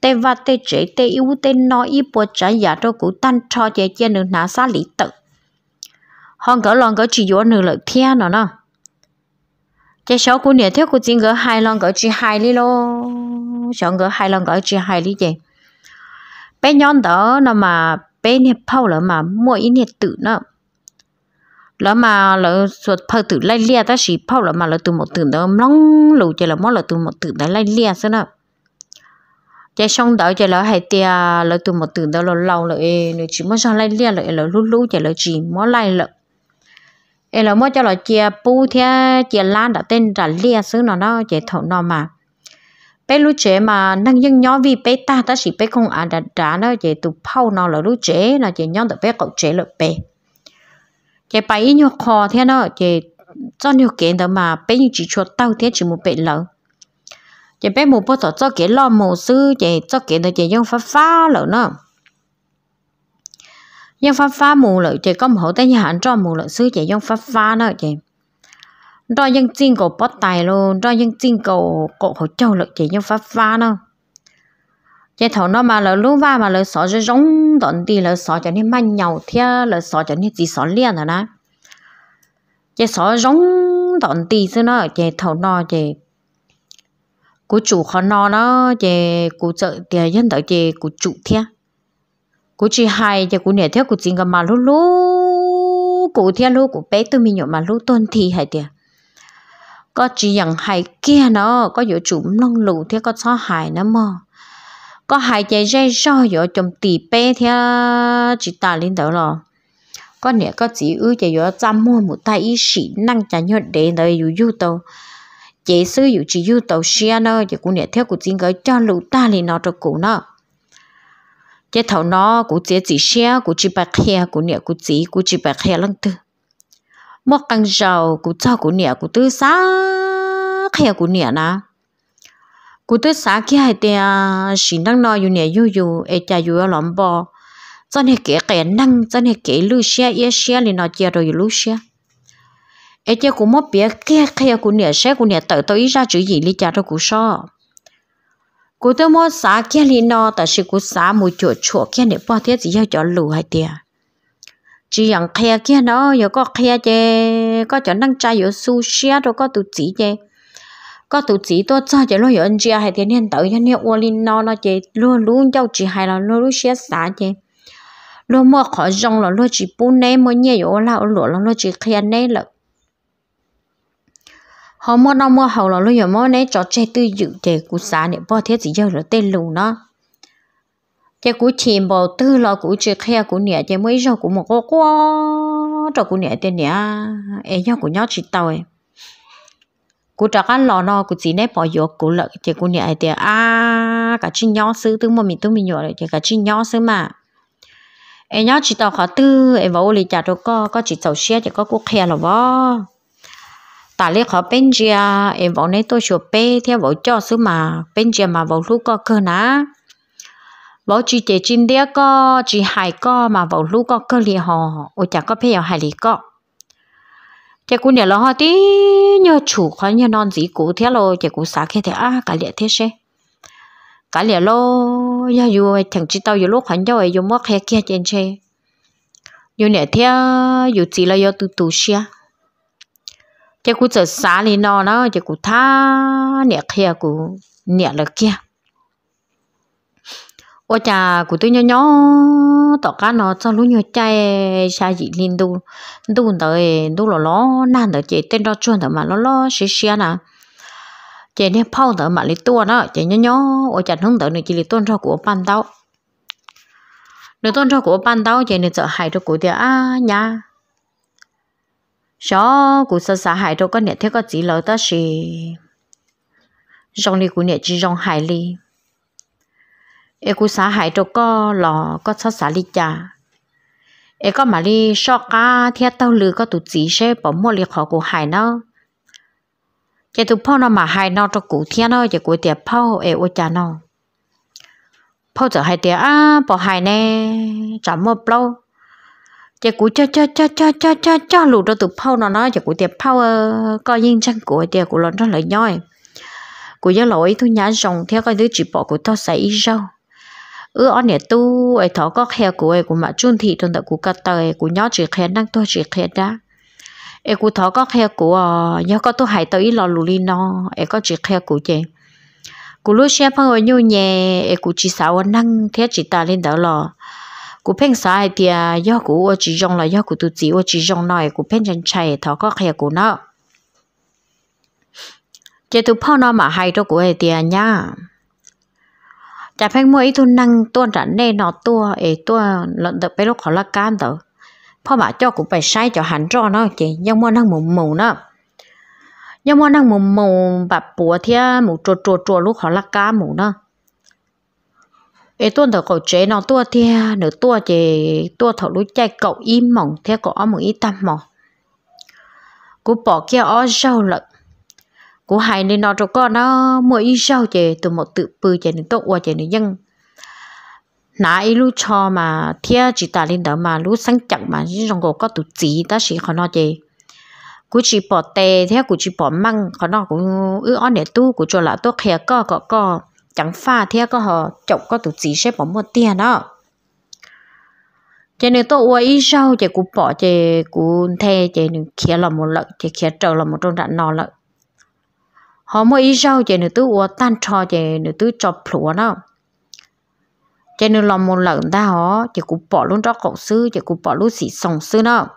tê va tê chế tê yêu tê nó ý bộ trả giá cho cú tan cho chế chế nữa nã xa lý tự hòn cỡ lon cỡ chỉ vô nửa lợi thiên nó nào cái số của nhà thiết của chính gỡ hai lon gỡ chỉ hai lý lo chọn gỡ hai lon gỡ chỉ hai lý gì bé nhon đó nó mà bé nhập phao là mà mỗi ít nhiệt tự nó là mà là suốt phao tự lai lia ta chỉ phao là mà là từ một từ đó long lù chỉ là mỗi là từ một từ đó lai lia sao nào chạy xong đó chạy là hai tia là từ một từ đó là lâu là chỉ muốn sang lai lia là là lú lú chạy là chỉ mỗi lai là ê là mua cho là chia bu thế chia lan đã tên trả lia xứ nó nó chế thổ nó mà bé lúc chế mà năng dân nhỏ vì bé ta ta chỉ bé không à đã trả nó chế tụ phao nó là lúc chế là chế nhóm được bé cậu chế là bé chế bảy nhiều khó thế nó chế cho nhiều kiện đó mà bé như chỉ cho tao thế chỉ một bé lợ chế bé một bó tỏ cho cái lo mồ sư chế cho kiện đó chế dân phá phá lợ nó ยังฟ้าฟ้ามูเลยเจก็มโหแต่ยังหันจอมูเลยซื้อเจยังฟ้าฟ้าเนาะเจรอยังจริงก็ปอดตายเลยรอยังจริงก็ก็หัวเจ้าเลยเจยังฟ้าฟ้าเนาะเจถอนมาเลยรู้ว่ามาเลยสอนจะร้องตอนดีเลยสอนจะนี่มันเหนียวเทียเลยสอนจะนี่จีสอนเลี้ยนนะนะเจสอนร้องตอนดีซะเนาะเจถอนเจกู chủ khó nó đó, chè cụ trợ tiền dân tới chè cụ chủ thiệt cô chỉ hay cho cô nè theo cô chính cái mà lú lú cô theo lú cô bé tôi mình nhổ mà lú tôn thì hay tiệt có chỉ nhận hay kia nó có chỗ chủ long lù theo có xó hại nữa mà, có hai chạy dây cho chỗ trong tỷ bé theo chỉ ta lên đó rồi có nè có chỉ ư cho chỗ trăm mua một tay ý sĩ năng chả nhớ để đời dù dù tàu chế sư dù chỉ dù tàu xia nó chỉ cô nè theo cô chính cái cho lũ ta lên nó cho cụ nó chế thầu nó cũng chế chỉ xe cũng chỉ bạc hè cũng nè cũng chỉ cũng chỉ bạc hè lăng tư một căn giàu cũng cho cũng nè cũng tư xá hè cũng nè na cũng tư xá kia hai tia xin năng nói yêu nè yêu yêu ai cha yêu lắm bò cho nên kể kẻ năng chân nên kể lưu xe yêu xe thì nó chia rồi lưu xe ai cha cũng mất biết kia kia cũng nè xe cũng nè tự tôi ra chữ gì lý cha đâu cũng so cú tôi mua xá kia li no, ta chỉ cú xá mua chỗ chỗ kia để bao thiết gì cho lù hay tiền chỉ rằng kia kia nó giờ có kia chứ có chỗ năng trai giờ su xia đâu có tụ chỉ chứ có tụ chỉ tôi cho chứ luôn giờ anh chị hay tiền hiện tới nhân hiệu ô linh nó nó chứ luôn luôn cháu chỉ hay là luôn luôn xia xá chứ luôn mua khỏi rong là luôn chỉ bún nấy mua nhẹ rồi là lụa là luôn chỉ kia nấy là họ mua nó mua hậu là lúc giờ mua này cho chơi tư dự để cú xá để bỏ thế gì giờ là tên lù nó chế cú chìm bỏ tư là cú chơi khe cú nhẹ chế mấy giờ cú một cô quá cho cú nhẹ tên nhẹ em nhau cú nhóc chỉ tàu em cú trả cái lò nó cú chỉ nấy bỏ vô cú lợi chế cú nhẹ tiền à cả chi nhóc sư tư mà mình tư mình nhỏ rồi chế cả chi nhau sư mà em nhóc chỉ tàu khó tư em vào lấy trả cho có có chỉ tàu xe chỉ có cú khe là vó xả lấy khó bên chia em vỗ nấy tôi chụp bê theo vỗ cho xứ mà bên chia mà vỗ lúc có cơ ná vỗ chị chế chín đĩa có chị hài có mà vỗ lúc có cơ lì họ ôi chả có phê hài lì có chị cũng nhớ là họ tí nhớ chủ khó nhớ non gì cũ theo lo chị cũng xả khi thế à cả liệt thế xe cả liệt lo giờ dù thằng chị tao dù lúc hắn cho dù mất khe kia trên xe dù nè theo dù chị là do từ từ xe chỉ cụ sợ xa lý nó nó chỉ cụ tha nè kia cụ nè là kia ô cha cụ tôi nhỏ nhỏ tỏ cá nó cho lúc nhỏ chạy xa dị linh đu đu tới đu lò lò nan tới chỉ tên đó chuồn tới mà lò lò xí xí nè chỉ nè phao tới mà lý tua nó chỉ nhỏ nhỏ ô cha không tới này chỉ lý tuôn ra của ban tao nữa tuôn ra của ban tao chỉ nữa sợ hại cho cụ thì à nhá cho cụ sơ xã hải đâu có nhẹ thế có chỉ lỡ ta chỉ trong đi cụ nhẹ chỉ trong hải đi, e cụ xã hải đâu có lò có sơ xã đi cha e có mà đi cho cá thế tao lừa có tụ chỉ sẽ bỏ mua li khó cụ hải nó cái tụ phao nó mà hải nó cho cụ thế nó chỉ cụ tiệp phao e ô cha nó phao giờ hải tiệp à bỏ hải nè chả mua bao chả cú cho cho cho cho cho cho cho lù cho tụ phao nó nó chả cú tiệp phao ờ, coi yên chân của tiệp cú lớn cho lời nhoi cú giáo lỗi thu nhá rồng theo coi thứ chỉ bỏ cú to sấy rau ư ở nhà tu ấy thọ có khe của ấy của mà chun thị tuần tại của cắt tơi của nhó chỉ khe năng tôi chỉ khe đã ấy của thọ có khe của ờ, nhớ có tôi hại tới lò lù li no ấy có chỉ khe của chị của lúc xe phong ở nhu nhẹ ấy của chỉ sáu năng theo chỉ ta lên đỡ lò cú phèn sai thì do cú ô chỉ dùng là do cú tự chỉ ô chỉ dùng nói cú phèn chân chạy thọ có khía cú nó chỉ tụ phong nó mà hay cho cú ấy thì nhá chả phèn mua ít thu năng tuôn trả nè nó tua ấy tua lợn được bé lúc khó lắc can tờ phong mà cho cú phải sai cho hắn cho nó chị nhưng mua năng mù mù nó nhưng mua năng mù mù bà bùa thì mù trồ trồ trồ lúc khó lắc cá mù nó ấy tuần thở cậu chế nó tua thia nửa tua chế tua thở lối chạy cậu im mỏng theo cậu ở một ít tâm mỏ cú bỏ kia ở rau lận, cú hay nên nó cho con nó mua ít rau chế từ một tự bự chế đến tốt qua chế đến dân nãy lúc cho mà thia chỉ ta lên đó mà lúc sáng chặt mà chỉ trong cổ có tụt chỉ ta chỉ khó nó chế cú chỉ bỏ tè theo cú chỉ bỏ măng khó nói cú ư ở để tu cú cho là tốt khía co co co chẳng pha thế có họ chọc có tổ gì sẽ bỏ một tiền đó cho nên tôi uống ít sau chị cũng bỏ chị cũng thề chị nên khía là một lợn chị khía trâu là một trong đạn nò lợn họ mua ít sau chị nên tôi uống tan trò chị nên tôi chọc lúa đó cho nên là một lợn ta họ chị cũng bỏ luôn đó cậu sư chị cũng bỏ luôn xì sòng sư đó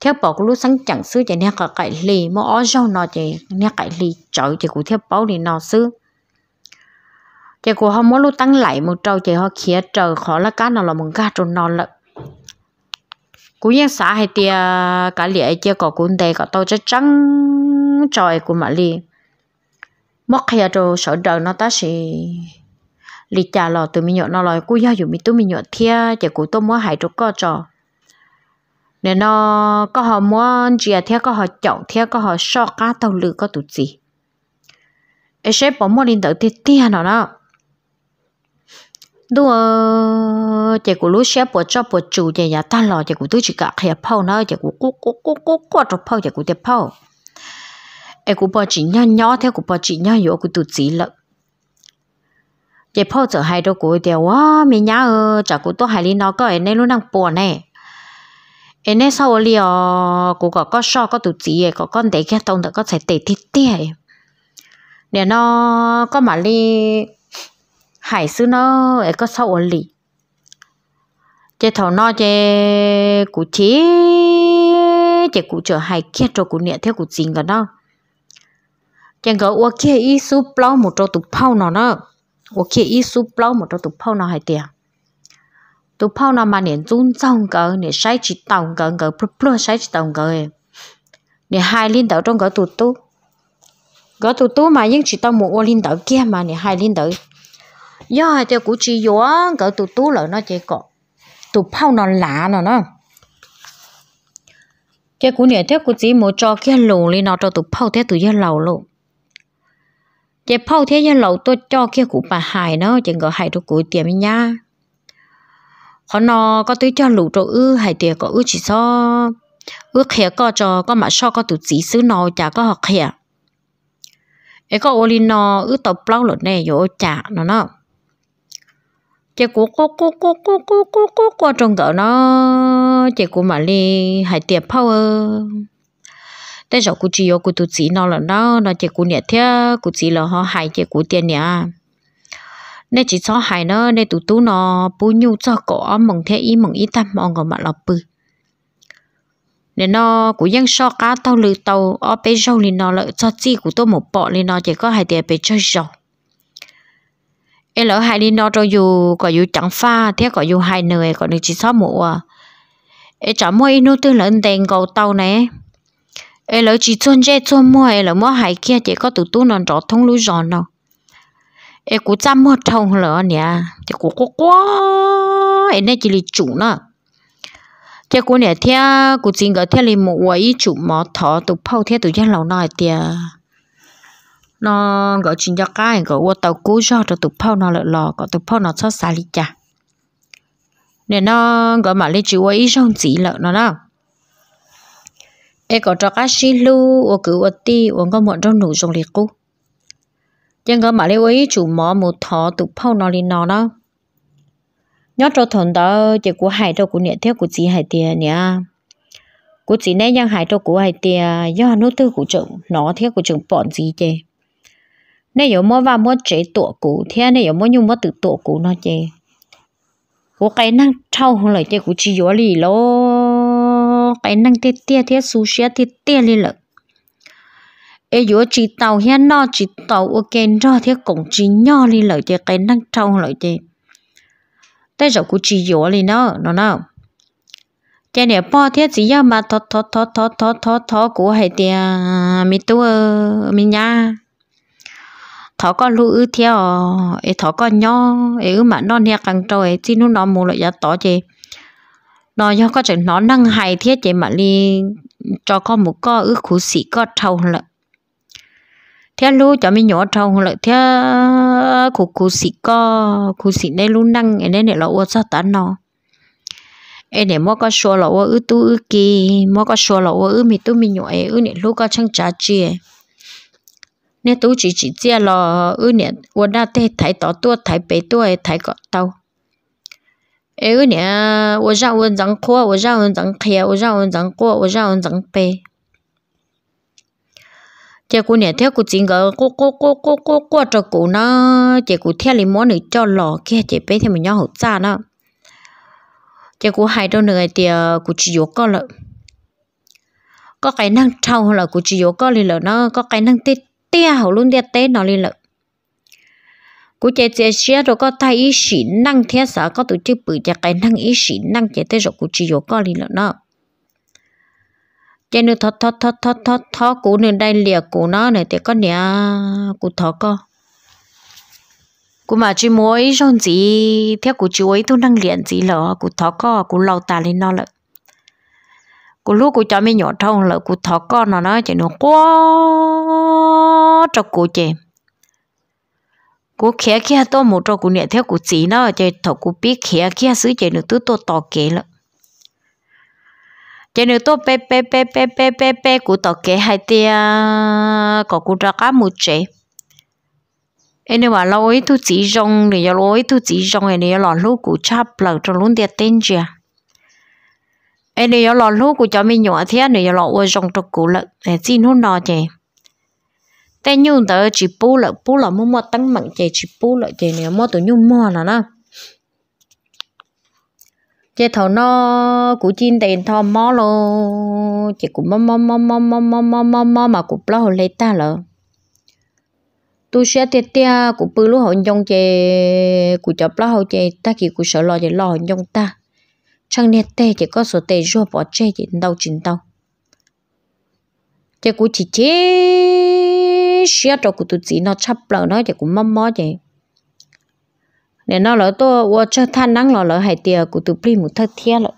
theo bỏ lúc sáng chẳng xứ, chị nên cả cái lì mua ở sau nó chị nên cái lì chở chị cũng theo bảo đi nó xứ chị của họ muốn lúc tăng lại một trâu chị họ khía trời khó là cá nào là một cá trôn non lợn cú yên xã hay tia cả lẽ chia có cuốn tê có tàu chất trắng trời của mà li mất hay đồ sợ đời nó ta sẽ li trả lò từ mình nhọ nó lòi cú giao dù mình tu mình nhọ thia chị cú tôi muốn hải trục co trò nên nó có họ muốn chia thia có họ chọn thia có họ so cá tàu lử có tụt gì ấy sẽ bỏ mua linh tử tiết tia nó đó đua chạy của lúc xếp bỏ cho bỏ chủ chạy nhà ta lò chạy của tôi chỉ cả khẹp phao nó chạy của cố cố cố cố cố cho phao chạy của tiếp phao em của bỏ chỉ nhỏ nhỏ theo của bỏ chỉ nhỏ yếu của tự chỉ lợn chạy phao chở hai đâu của điều quá mình nhá ơ chả của tôi hai lý nó có em nên luôn đang bỏ nè em nên sau liều ờ, của có có so có tụt chỉ có con để cái tông được có thể tệ thiết tệ để nó có mà li hải sư nó ấy có sâu ở lì chế thầu nó chế củ chế chế củ trở hải kia cho củ niệm theo củ chính cả nó chẳng có ô kia ý su plau một trâu tụ phao nó nó ô kia ý su plau một trâu tụ phao nó hải tiền tụ phao nó mà niệm trung trong cỡ niệm sai chỉ tòng cỡ cỡ plu plu sai chỉ tòng cỡ niệm hai liên đạo trong cỡ tụt tụ cỡ tụt tụ mà những chỉ tao một ô liên đạo kia mà niệm hai liên đạo do hai tiêu củ chi vô cỡ tụ tú lợ nó chạy cọ tụ phao nó lạ nó nó cái cú này theo cú chỉ muốn cho cái lù lên nó cho tụ phao thế tụ gia lầu luôn cái phao thế gia lầu tôi cho cái cú bà hài nó chỉ có hài tôi cú tiệm nha họ nó có tới cho lù cho ư hài tiệm có ư chỉ so ư khía có cho có mà so có tụ chỉ xứ nó chả có học khía ấy có ô nó ư tập lâu lợn này vô chả nó nó chị cố cố cố cố cố cố cố cố có trong đó nó chị cố mà đi hải tiệp phao ơ thế rồi cố chỉ có cố tụt chỉ nó là nó nó chị cố nhẹ thế cố chỉ là họ hải chị cố tiền nhá nên chỉ cho hải nó nên tụt tụt nó bù nhu cho cỏ mong thế ý mong ý tâm mong còn mặt lọp bự nên nó cũng vẫn so cá tàu lư tàu ở bên sau liền nó lợi cho chi của tôi một bọ liền nó chỉ có hải tiệp bên chơi rau ấy lỡ hai đi nó cho dù có dù chẳng pha thế có dù hai nơi có được chỉ sáu mùa ấy chẳng mua inu tương lợn tiền cầu tàu này ấy lỡ chỉ chôn chơi chôn mua ấy lỡ mua hai kia chỉ có tụt tu non trọ thông lối giòn ấy cũng chăm mua thông lỡ thì cũng quá ấy này chỉ là chủ nữa thế cũng nè thế cũng chính cái thế là một vài chủ mà thọ tụt phao thế tụt dân lâu nói tiền nó gọi chuyện cho cái gọi qua tàu cú cho rồi tụt phao nó lợn lò gọi tụt phao nó xót xa đi chả nên nó gọi mà lấy chịu ấy trong chỉ lợn nó đó e có cho cá xí lu ô cứ ô ti ô có một trong nụ trong liệt cú nhưng gọi mà lấy ấy chủ mỏ một thọ tụt phao nó lên nó đó nhớ cho thằng đó chỉ của hải đâu của nhẹ theo của chị hải tiền nha của chị nãy giang hải đâu của hải tiền do nó tư của chồng nó theo của chồng bọn gì chơi nếu yếu mua vào mua chế tổ cụ thế nếu yếu mua nhung mua từ tổ cụ nó chê của cái năng trâu hơn lại chê của chỉ yếu lì lo cái năng tê tê thế su xe tê tê lì lợ ê yếu chỉ tàu hết nó chỉ tàu ok nó thế cũng chỉ nhỏ lì lợ chê cái năng trâu hơn lại chê tay rồi của chỉ yếu lì nó nó nó chê nè bỏ thế chỉ yếu mà thọ thọ thọ thọ thọ thọ thọ của hai tia mi tu mi nha thỏ con lu ư theo ấy thỏ con nhỏ ấy mà nó nhẹ càng trời chỉ nó nó mù lại giá tỏ chị nó do có chuyện nó năng hay thiết chị mà đi cho con một co ư khủ sĩ co thâu lại thế lu cho mình nhỏ thâu lại thế khủ khủ sĩ co khủ sĩ này lu năng ấy nên là ô sao tán nó ấy để mua có xua là ô ư tu ư kì, mua có xua là ô ư mi tu mi nhỏ ấy ư này lu có chăng trả chị nè tú chỉ chỉ chia lò ư nè ua đa tê thái tỏ tua thái bế tua thái cọ tàu ê ư nè ua ra ua răng khua ua ra ua răng khía ua ra ua răng khua ua ra ua răng bê chị cụ nè theo cụ chính gỡ cô cô cô cô cô cô cho cụ nó chị cụ theo lấy món nữa cho lò kia chị bế thì mình nhau hậu ra nó chị cụ hai đâu người thì ờ, cụ chỉ yếu con lợn có cái năng trâu là cụ chỉ yếu con thì nó có cái năng tít tia hậu luôn tia tế nó lên lợi cú chế chế xe rồi có thay ý sĩ năng thế sở có tổ chức bự cho cái năng ý sĩ năng chế tế rồi cú chỉ yếu có lên lợi nó chế nữa thọ thọ thọ thọ thọ thọ cú nữa đây lìa cú nó này thì có nè cú thọ co cú mà chỉ mỗi trong gì theo cú chú ấy tôi năng liền gì lỡ cú thọ co cú lau ta lên nó lợi cô lúc cô cho mấy nhỏ trong là cô thọ con nó nói chị nó quá cho cô chị cô khía kia to một cho cô nhẹ theo cô chỉ nó chị thọ cô biết khía kia xứ chị được tứ to to kế lắm chị nữa tôi pe pe pe pe pe pe pe cô tàu kế hai tia có cô ra cá một chế em nếu mà lâu ấy tôi chỉ rong này giờ lâu ấy tôi chỉ rong này giờ lò lúc cụ chắp lợn trong luôn tiệt tên chưa ai để lo lú của cháu mình nhỏ thế để lo uống trong trục cũ lợn để xin hôn đó chè. Tên nhung tớ chỉ bù lợn bù lợn mua mua tăng mạnh chè chỉ bù lợn chè này mua tụi nhung mua là nó Chè thầu nó của chim tiền thò mó lo chị cũng mó mó mó mó mó mó mó mó mó mà cũng lo lấy ta lợn tu sẽ tiệt tia của bự lúa hồn trong chè của chập lá hậu chè ta kỳ của sợ lo chè lo hồn trong ta chẳng nét tê chỉ có số tê rô bỏ chê chỉ đau chính đau. chỉ cũng chỉ chế xia cho cụ tu chị nó chắp lỡ nó chỉ cũng mắm mó vậy nên nó lỡ tôi vô chơi than nắng lỡ lỡ hải tiề cụ tu pli một thơ thia lỡ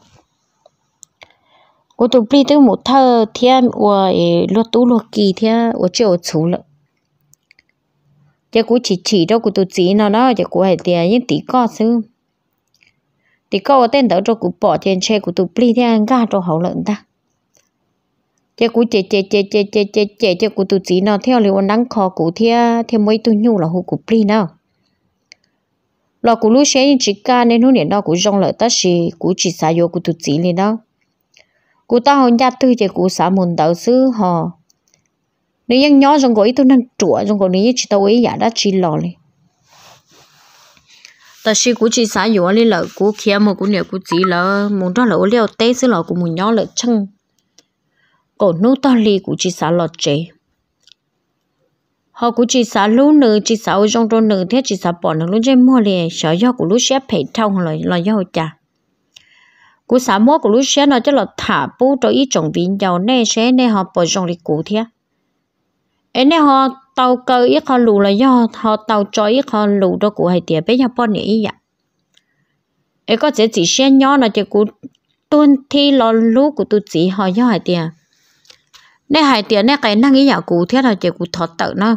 cụ tu pli tới một thơ thia qua luật tú luật kỳ thia qua chơi ở chú lỡ chỉ cũng chỉ chỉ cho cụ tu chị nó đó chỉ cũng hải tiề những tí co xưa thì có tên đó cho cụ bỏ tiền xe của tụi pli thì anh ga cho hậu lợn ta chứ cụ chê chê chê chê chê chê chê chê cụ tụi chỉ nó theo liệu nắng khó cụ thì thì mấy tụi nhu là hụ cụ pli nào lọ cụ lúc xe chỉ ca nên hôm nay nó cụ rong lợi ta xì cụ chỉ xả vô cụ tụi chỉ lên đó cụ ta hôm nay tư chê cụ xả mồn đầu xứ họ nếu ยัง nhỏ trong gói tụi năng trụa trong gói nếu chỉ tao ấy giả đã chỉ lò lên ta sĩ cú chỉ xã dụng lên lợ cú kia mà cú nhiều cú chỉ là muốn đó là liều tê xí là cú muốn nhỏ là chăng còn nô ta li cú chỉ xã lọt chế họ cú chỉ xã lú nữa chỉ xã ở trong trong nữa thế chỉ xã bỏ nó luôn chơi mua liền sợ do cú lú xếp phải thông rồi là do cha cú xã mua cú lú xếp nó cho là thả bú cho ít trồng vịn giàu nè xế nè họ bỏ trong đi cú thế em nè họ tàu cơ ít khó lù là do họ tàu cho ít khó lù đó của hai tiền bây giờ bọn này ạ. ấy có chỉ chỉ xem nhỏ là chỉ cú tuân thi lo lú của tôi chỉ họ do hai tiền à? nè hai tiền à, nè cái năng ý giả cụ thế là chỉ của thọ tự nó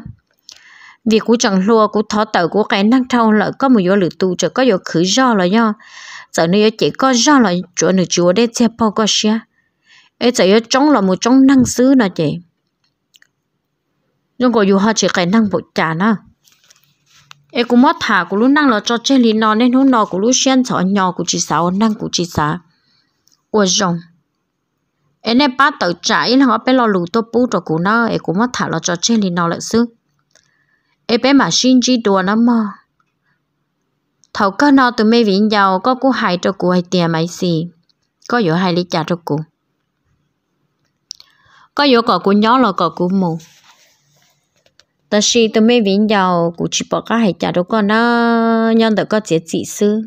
vì của chẳng lúa của thọ tự của cái năng trâu là có một vô lực tu chỉ có vô khử do là do giờ này chỉ có do là chỗ nửa chúa để che bao có xe ấy giờ chống là một chống năng xứ là chỉ nhưng có dù họ chỉ cái năng bộ trả nữa em cũng mất thả của lúc năng là cho trên lý nó nên hôm nọ của lúc xuyên sọ nhỏ của chị sáu năng của chị sáu ôi rồng em nên bắt tàu trả ý là họ bé lo lù tô bú cho của nó em cũng mất thả là cho trên lý nó lại xứ em bé mà xin chi đùa nó mà thầu cơ nó từ mấy viện giàu có cú hại cho cụ hay tiền mấy gì có dụ hay lý trả cho cụ có dụ có cụ nhỏ, là cọ cụ mù ta si tôi mới vĩnh giàu cụ chỉ bỏ cái hai cha đâu con nó được có chế trị sư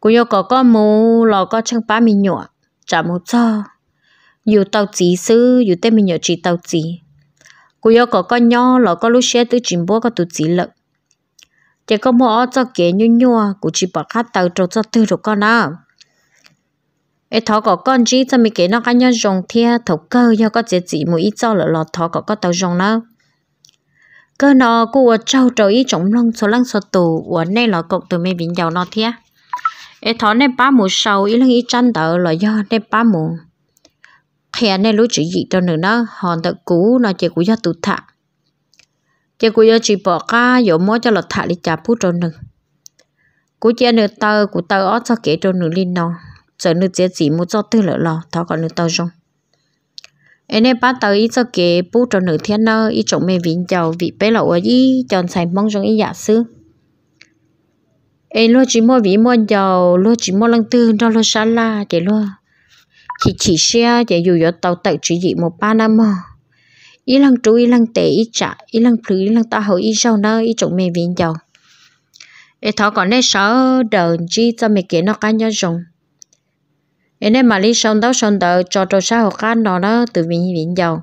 cụ yêu có con mù lò ba mi nhọ trả mù cho dù tàu chỉ sư dù tên mi nhọ chỉ tàu chỉ cụ yêu có con nhỏ lò có xe tư chìm bố có tụ chỉ lợn chỉ có mua cho kế nhu nhua cụ chỉ bỏ khát tàu trâu cho tư rồi con à ấy thọ có con chỉ cho mi cái nó cái nhân rồng thia thấu cơ do có chế trị mù ít cho lợ lò thọ có có tàu rồng nào cơ nó cô trâu trâu ý chống lông số lăng số tù của nay là cộng từ mấy bình dầu nó thế ấy thọ nay ba mùa sau ý lăng ý chân tờ là do nay ba mùa khi nay lũ chỉ dị cho nữa nó hòn tờ cú, nó chỉ của do tụt thạ chỉ của do chỉ bỏ ca dỗ mó cho lọt thạ đi chả phút cho nữa của chị nữa tờ của tờ ót cho kể cho nữa linh nó giờ nữa chỉ chỉ một cho tư lỡ lò thọ còn nữa tờ rồi anh em bắt tới ít cho kế bù cho nửa thiên nơ ít chỗ mẹ vĩnh chào vị bé lậu ấy chọn xài mong trong ít giả sư anh luôn chỉ mua vị mua chào luôn chỉ mua lăng tư cho luôn xa la để luôn chỉ chỉ xe để dù cho tàu tàu chỉ dị một ba năm mà ý lăng chú ý lăng tệ ý trả ý lăng phứ ý lăng ta hậu ý sau nơ ý chỗ mẹ vĩnh chào. ấy thọ còn đây sợ đờn chi cho mẹ kế nó cá nhau rồng nên mà lý sống đâu sống đỡ cho trò xã hội khác nó đó từ vị viện dầu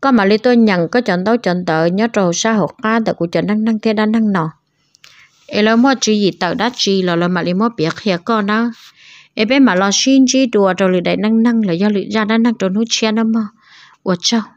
có mà lý tôi nhận có chọn đâu chọn đỡ nhớ trò xã hội khác đỡ của chọn năng năng thế năng năng nọ em lo mua chỉ gì tạo đắt chỉ là lo mà lý mua biết hiểu có nó em biết mà lo xin chỉ đùa rồi lý đại năng năng là do lý ra năng năng trốn hút chia đó mà ủa chao